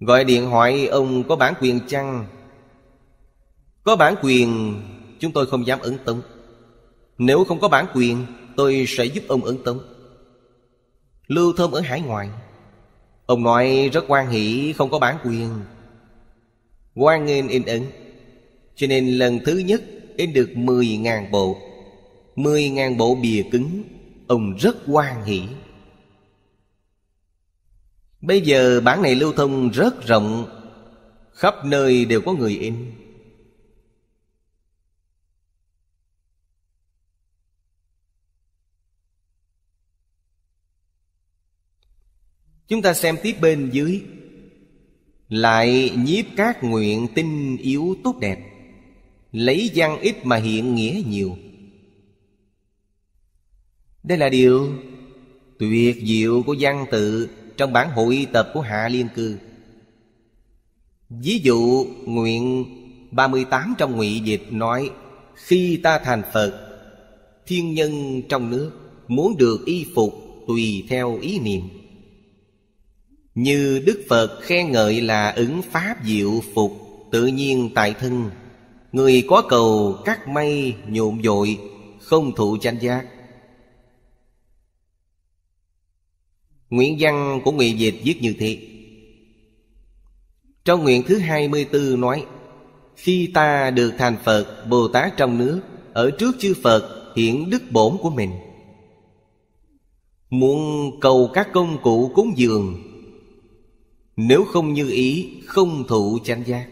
Gọi điện thoại ông có bản quyền chăng Có bản quyền chúng tôi không dám ứng tung Nếu không có bản quyền Tôi sẽ giúp ông ấn tấu Lưu thông ở hải ngoại Ông nói rất quan hỷ không có bản quyền Quan nghênh in ấn Cho nên lần thứ nhất in được 10.000 bộ 10.000 bộ bìa cứng Ông rất quan hỷ Bây giờ bản này lưu thông rất rộng Khắp nơi đều có người in Chúng ta xem tiếp bên dưới Lại nhiếp các nguyện tinh yếu tốt đẹp Lấy văn ít mà hiện nghĩa nhiều Đây là điều tuyệt diệu của văn tự Trong bản hội tập của Hạ Liên Cư Ví dụ nguyện 38 trong ngụy dịch nói Khi ta thành Phật Thiên nhân trong nước Muốn được y phục tùy theo ý niệm như Đức Phật khen ngợi là ứng pháp diệu phục Tự nhiên tại thân Người có cầu cắt mây nhộn dội Không thụ tranh giác Nguyện văn của Nguyện Dịch viết như thế Trong nguyện thứ 24 nói Khi ta được thành Phật Bồ Tát trong nước Ở trước chư Phật hiển đức bổn của mình Muốn cầu các công cụ cúng dường nếu không như ý Không thụ chánh giác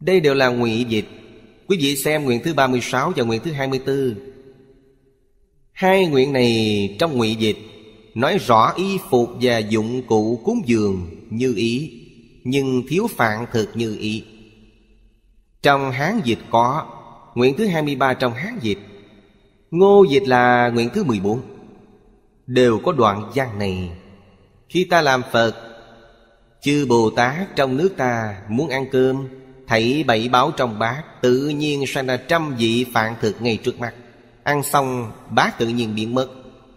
Đây đều là ngụy dịch Quý vị xem nguyện thứ 36 và nguyện thứ 24 Hai nguyện này trong ngụy dịch Nói rõ y phục và dụng cụ cúng dường như ý Nhưng thiếu phạn thực như ý Trong hán dịch có Nguyện thứ 23 trong hán dịch Ngô dịch là nguyện thứ 14 đều có đoạn văn này khi ta làm phật chư bồ tát trong nước ta muốn ăn cơm thấy bảy báo trong bát tự nhiên sanh ra trăm vị phạn thực ngay trước mắt. ăn xong bát tự nhiên biến mất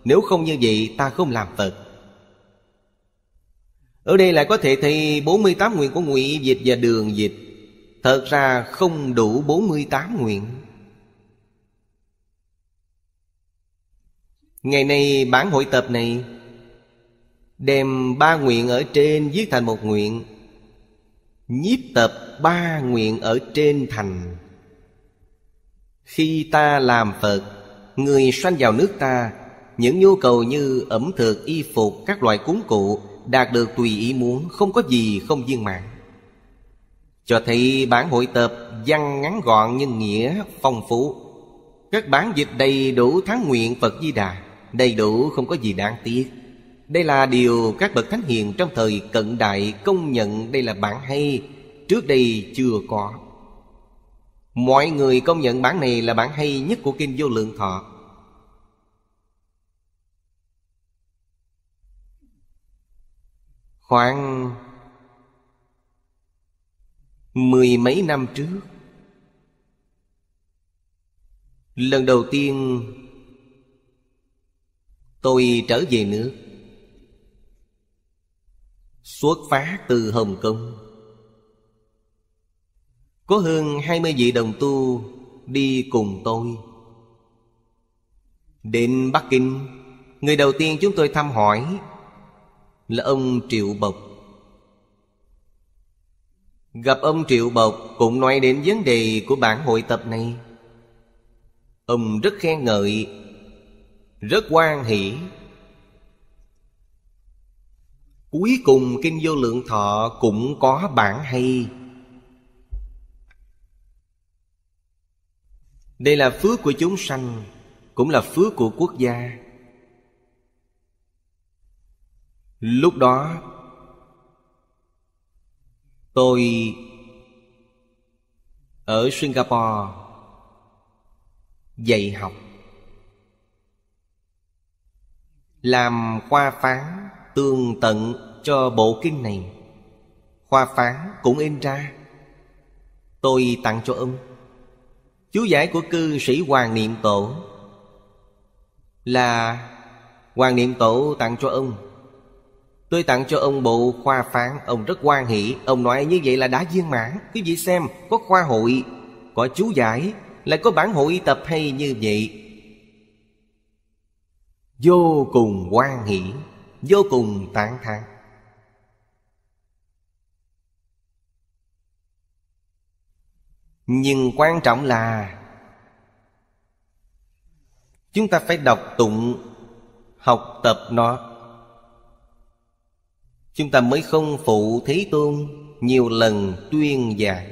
nếu không như vậy ta không làm phật ở đây lại có thể thấy 48 nguyện của ngụy dịch và đường dịch Thật ra không đủ 48 nguyện Ngày nay bản hội tập này Đem ba nguyện ở trên viết thành một nguyện Nhiếp tập ba nguyện ở trên thành Khi ta làm Phật Người sanh vào nước ta Những nhu cầu như ẩm thực, y phục, các loại cúng cụ Đạt được tùy ý muốn Không có gì không viên mãn Cho thấy bản hội tập Văn ngắn gọn nhưng nghĩa phong phú Các bản dịch đầy đủ tháng nguyện Phật Di Đà đầy đủ không có gì đáng tiếc đây là điều các bậc thánh hiền trong thời cận đại công nhận đây là bản hay trước đây chưa có mọi người công nhận bản này là bản hay nhất của kinh vô lượng thọ khoảng mười mấy năm trước lần đầu tiên Tôi trở về nước Xuất phát từ Hồng Kông Có hơn hai mươi vị đồng tu đi cùng tôi Đến Bắc Kinh Người đầu tiên chúng tôi thăm hỏi Là ông Triệu Bộc Gặp ông Triệu Bộc cũng nói đến vấn đề của bản hội tập này Ông rất khen ngợi rất quan hỷ cuối cùng kinh vô lượng thọ cũng có bản hay đây là phước của chúng sanh cũng là phước của quốc gia lúc đó tôi ở singapore dạy học Làm khoa phán tương tận cho bộ kinh này Khoa phán cũng in ra Tôi tặng cho ông Chú giải của cư sĩ Hoàng Niệm Tổ Là Hoàng Niệm Tổ tặng cho ông Tôi tặng cho ông bộ khoa phán Ông rất quan hỷ Ông nói như vậy là đã viên mãn Quý vị xem có khoa hội Có chú giải Lại có bản hội tập hay như vậy Vô cùng hoan hỷ Vô cùng tán thán Nhưng quan trọng là Chúng ta phải đọc tụng Học tập nó Chúng ta mới không phụ Thế Tôn Nhiều lần tuyên giảng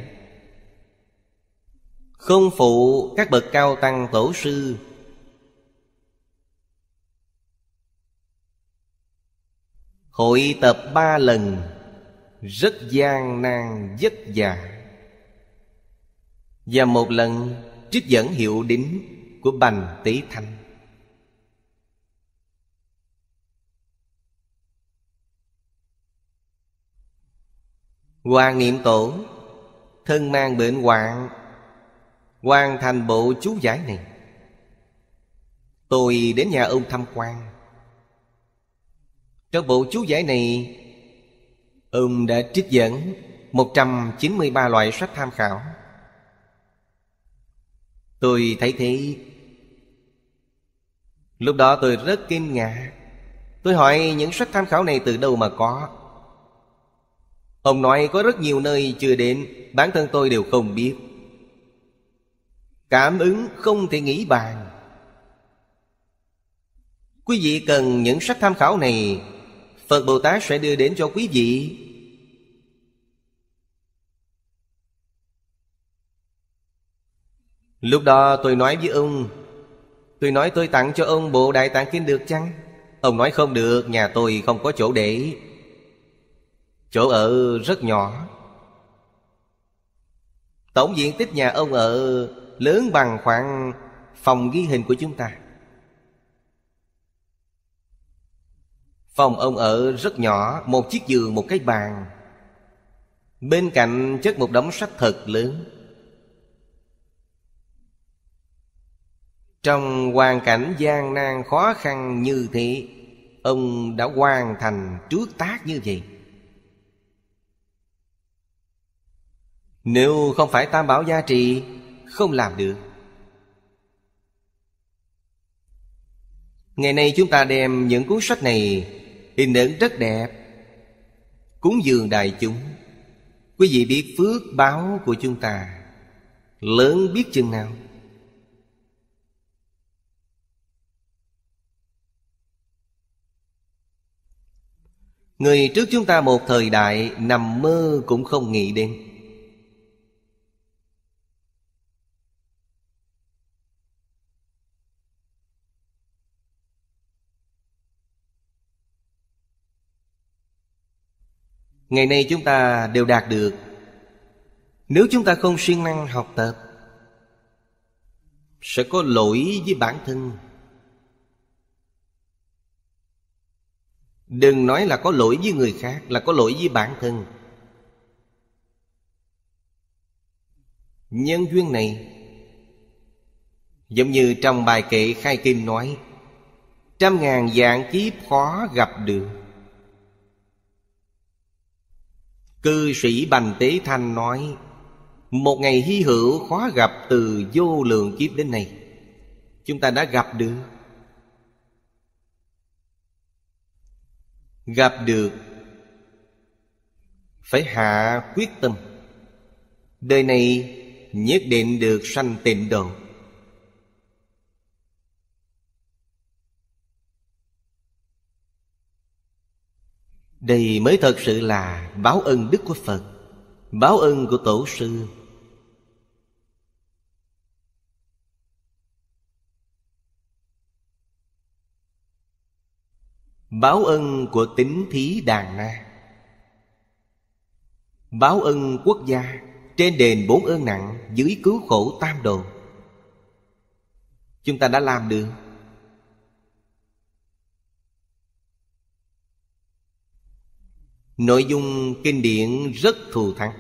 Không phụ các bậc cao tăng tổ sư Hội tập ba lần Rất gian nan vất vả Và một lần trích dẫn hiệu đính Của Bành Tế Thanh hoàng niệm tổ Thân mang bệnh hoạn Hoàn thành bộ chú giải này Tôi đến nhà ông thăm quan trong bộ chú giải này Ông đã trích dẫn 193 loại sách tham khảo Tôi thấy thế Lúc đó tôi rất kinh ngạc Tôi hỏi những sách tham khảo này từ đâu mà có Ông nói có rất nhiều nơi chưa đến Bản thân tôi đều không biết Cảm ứng không thể nghĩ bàn Quý vị cần những sách tham khảo này Phật Bồ Tát sẽ đưa đến cho quý vị Lúc đó tôi nói với ông Tôi nói tôi tặng cho ông bộ Đại Tạng Kinh được chăng? Ông nói không được, nhà tôi không có chỗ để Chỗ ở rất nhỏ Tổng diện tích nhà ông ở lớn bằng khoảng phòng ghi hình của chúng ta Phòng ông ở rất nhỏ Một chiếc giường một cái bàn Bên cạnh chất một đống sách thật lớn Trong hoàn cảnh gian nan khó khăn như thế Ông đã hoàn thành trước tác như vậy Nếu không phải tam bảo gia trì Không làm được Ngày nay chúng ta đem những cuốn sách này Hình ảnh rất đẹp Cúng dường đại chúng Quý vị biết phước báo của chúng ta Lớn biết chừng nào Người trước chúng ta một thời đại nằm mơ cũng không nghĩ đến ngày nay chúng ta đều đạt được nếu chúng ta không siêng năng học tập sẽ có lỗi với bản thân đừng nói là có lỗi với người khác là có lỗi với bản thân nhân duyên này giống như trong bài kệ khai kim nói trăm ngàn dạng kiếp khó gặp được Cư sĩ Bành Tế Thanh nói Một ngày hy hữu khó gặp từ vô lượng kiếp đến nay Chúng ta đã gặp được Gặp được Phải hạ quyết tâm Đời này nhất định được sanh tịnh độ Đây mới thật sự là báo ân đức của Phật Báo ân của Tổ sư Báo ân của tính thí đàn na Báo ân quốc gia Trên đền bốn ơn nặng Dưới cứu khổ tam đồ Chúng ta đã làm được Nội dung kinh điển rất thù thắng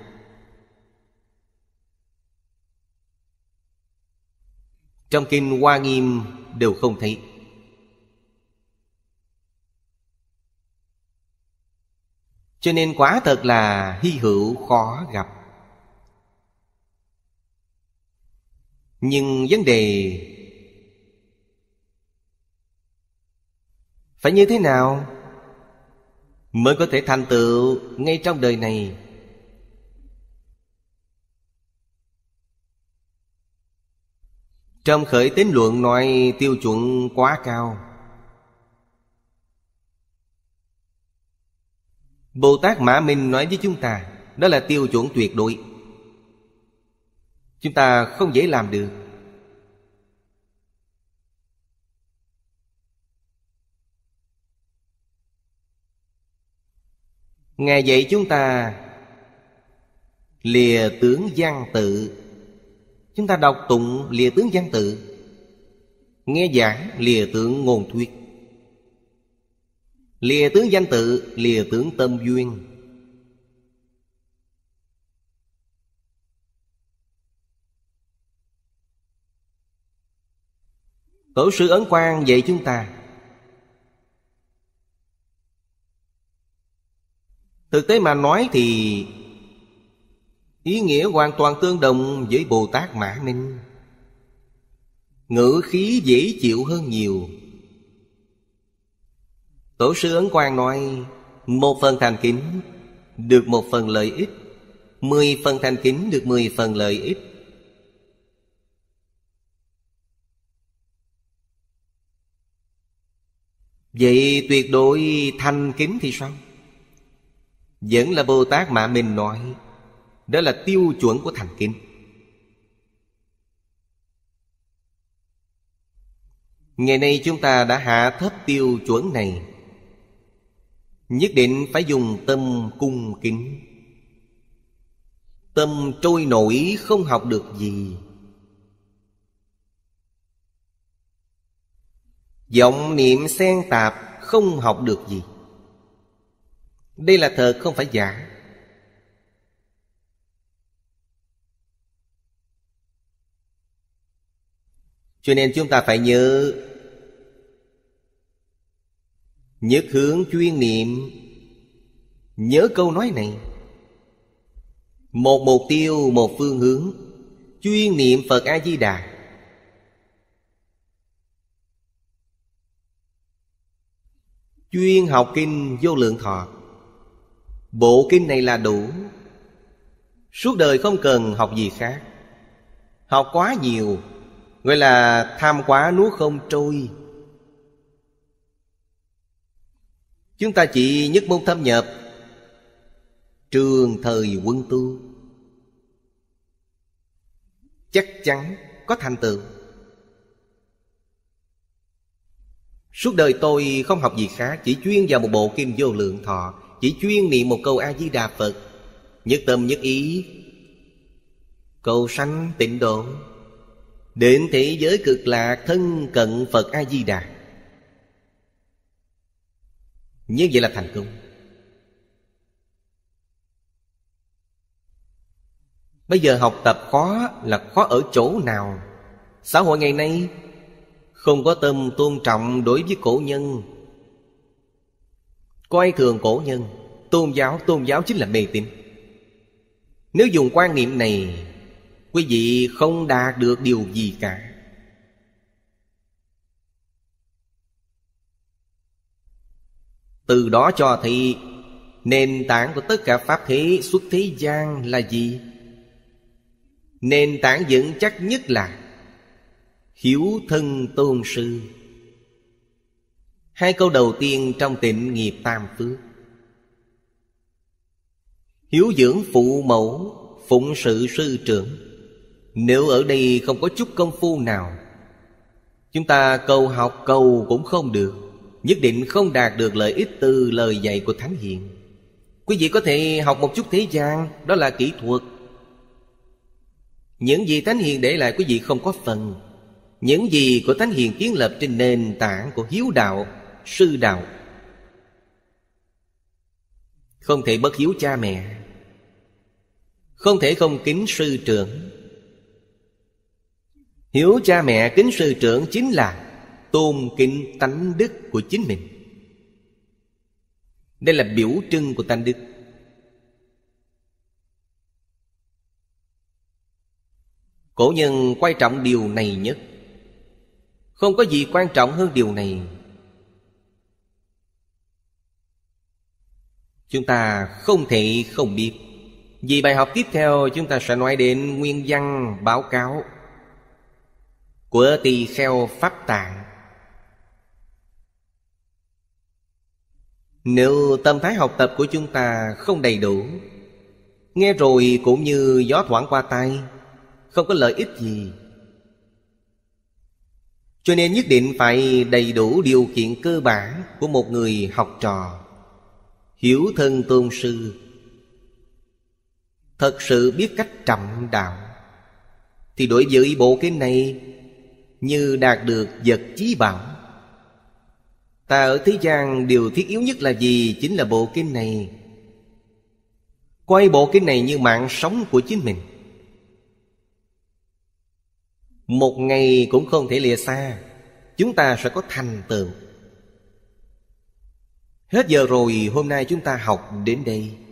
Trong kinh Hoa Nghiêm đều không thấy Cho nên quả thật là hy hữu khó gặp Nhưng vấn đề Phải như thế nào mới có thể thành tựu ngay trong đời này trong khởi tín luận nói tiêu chuẩn quá cao bồ tát mã minh nói với chúng ta đó là tiêu chuẩn tuyệt đối chúng ta không dễ làm được Ngài dạy chúng ta Lìa tướng văn tự Chúng ta đọc tụng lìa tướng văn tự Nghe giảng lìa tướng ngôn thuyết Lìa tướng danh tự Lìa tướng tâm duyên Tổ sư Ấn Quang dạy chúng ta Thực tế mà nói thì Ý nghĩa hoàn toàn tương đồng với Bồ Tát Mã Ninh Ngữ khí dễ chịu hơn nhiều Tổ sư Ấn Quang nói Một phần thành kính Được một phần lợi ích Mười phần thành kính được mười phần lợi ích Vậy tuyệt đối thanh kính thì sao? Vẫn là Bồ Tát mà mình nói Đó là tiêu chuẩn của thành Kinh Ngày nay chúng ta đã hạ thấp tiêu chuẩn này Nhất định phải dùng tâm cung kính Tâm trôi nổi không học được gì Giọng niệm xen tạp không học được gì đây là thật không phải giả Cho nên chúng ta phải nhớ Nhất hướng chuyên niệm Nhớ câu nói này Một mục tiêu, một phương hướng Chuyên niệm Phật A-di-đà Chuyên học kinh vô lượng thọ Bộ kinh này là đủ Suốt đời không cần học gì khác Học quá nhiều Gọi là tham quá nuốt không trôi Chúng ta chỉ nhất môn thâm nhập Trường thời quân tu Chắc chắn có thành tựu Suốt đời tôi không học gì khác Chỉ chuyên vào một bộ kim vô lượng thọ chỉ chuyên niệm một câu a di đà phật nhất tâm nhất ý cầu sanh tịnh độ đến thế giới cực lạc thân cận phật a di đà như vậy là thành công bây giờ học tập khó là khó ở chỗ nào xã hội ngày nay không có tâm tôn trọng đối với cổ nhân Coi thường cổ nhân Tôn giáo, tôn giáo chính là mê tín Nếu dùng quan niệm này Quý vị không đạt được điều gì cả Từ đó cho thấy Nền tảng của tất cả Pháp thế xuất thế gian là gì? Nền tảng vững chắc nhất là Hiểu thân tôn sư Hai câu đầu tiên trong tịnh nghiệp tam phước Hiếu dưỡng phụ mẫu Phụng sự sư trưởng Nếu ở đây không có chút công phu nào Chúng ta cầu học cầu cũng không được Nhất định không đạt được lợi ích từ lời dạy của Thánh hiền Quý vị có thể học một chút thế gian Đó là kỹ thuật Những gì Thánh hiền để lại quý vị không có phần Những gì của Thánh hiền kiến lập trên nền tảng của hiếu đạo sư đạo Không thể bất hiếu cha mẹ Không thể không kính sư trưởng Hiếu cha mẹ kính sư trưởng chính là Tôn kính tánh đức của chính mình Đây là biểu trưng của tánh đức Cổ nhân quan trọng điều này nhất Không có gì quan trọng hơn điều này Chúng ta không thể không biết Vì bài học tiếp theo chúng ta sẽ nói đến nguyên văn báo cáo Của tỳ kheo Pháp Tạng Nếu tâm thái học tập của chúng ta không đầy đủ Nghe rồi cũng như gió thoảng qua tay Không có lợi ích gì Cho nên nhất định phải đầy đủ điều kiện cơ bản của một người học trò Hiểu thân tôn sư Thật sự biết cách trầm đạo Thì đối với bộ kinh này Như đạt được vật chí bảo Ta ở thế gian điều thiết yếu nhất là gì Chính là bộ kinh này quay bộ kinh này như mạng sống của chính mình Một ngày cũng không thể lìa xa Chúng ta sẽ có thành tựu Hết giờ rồi, hôm nay chúng ta học đến đây.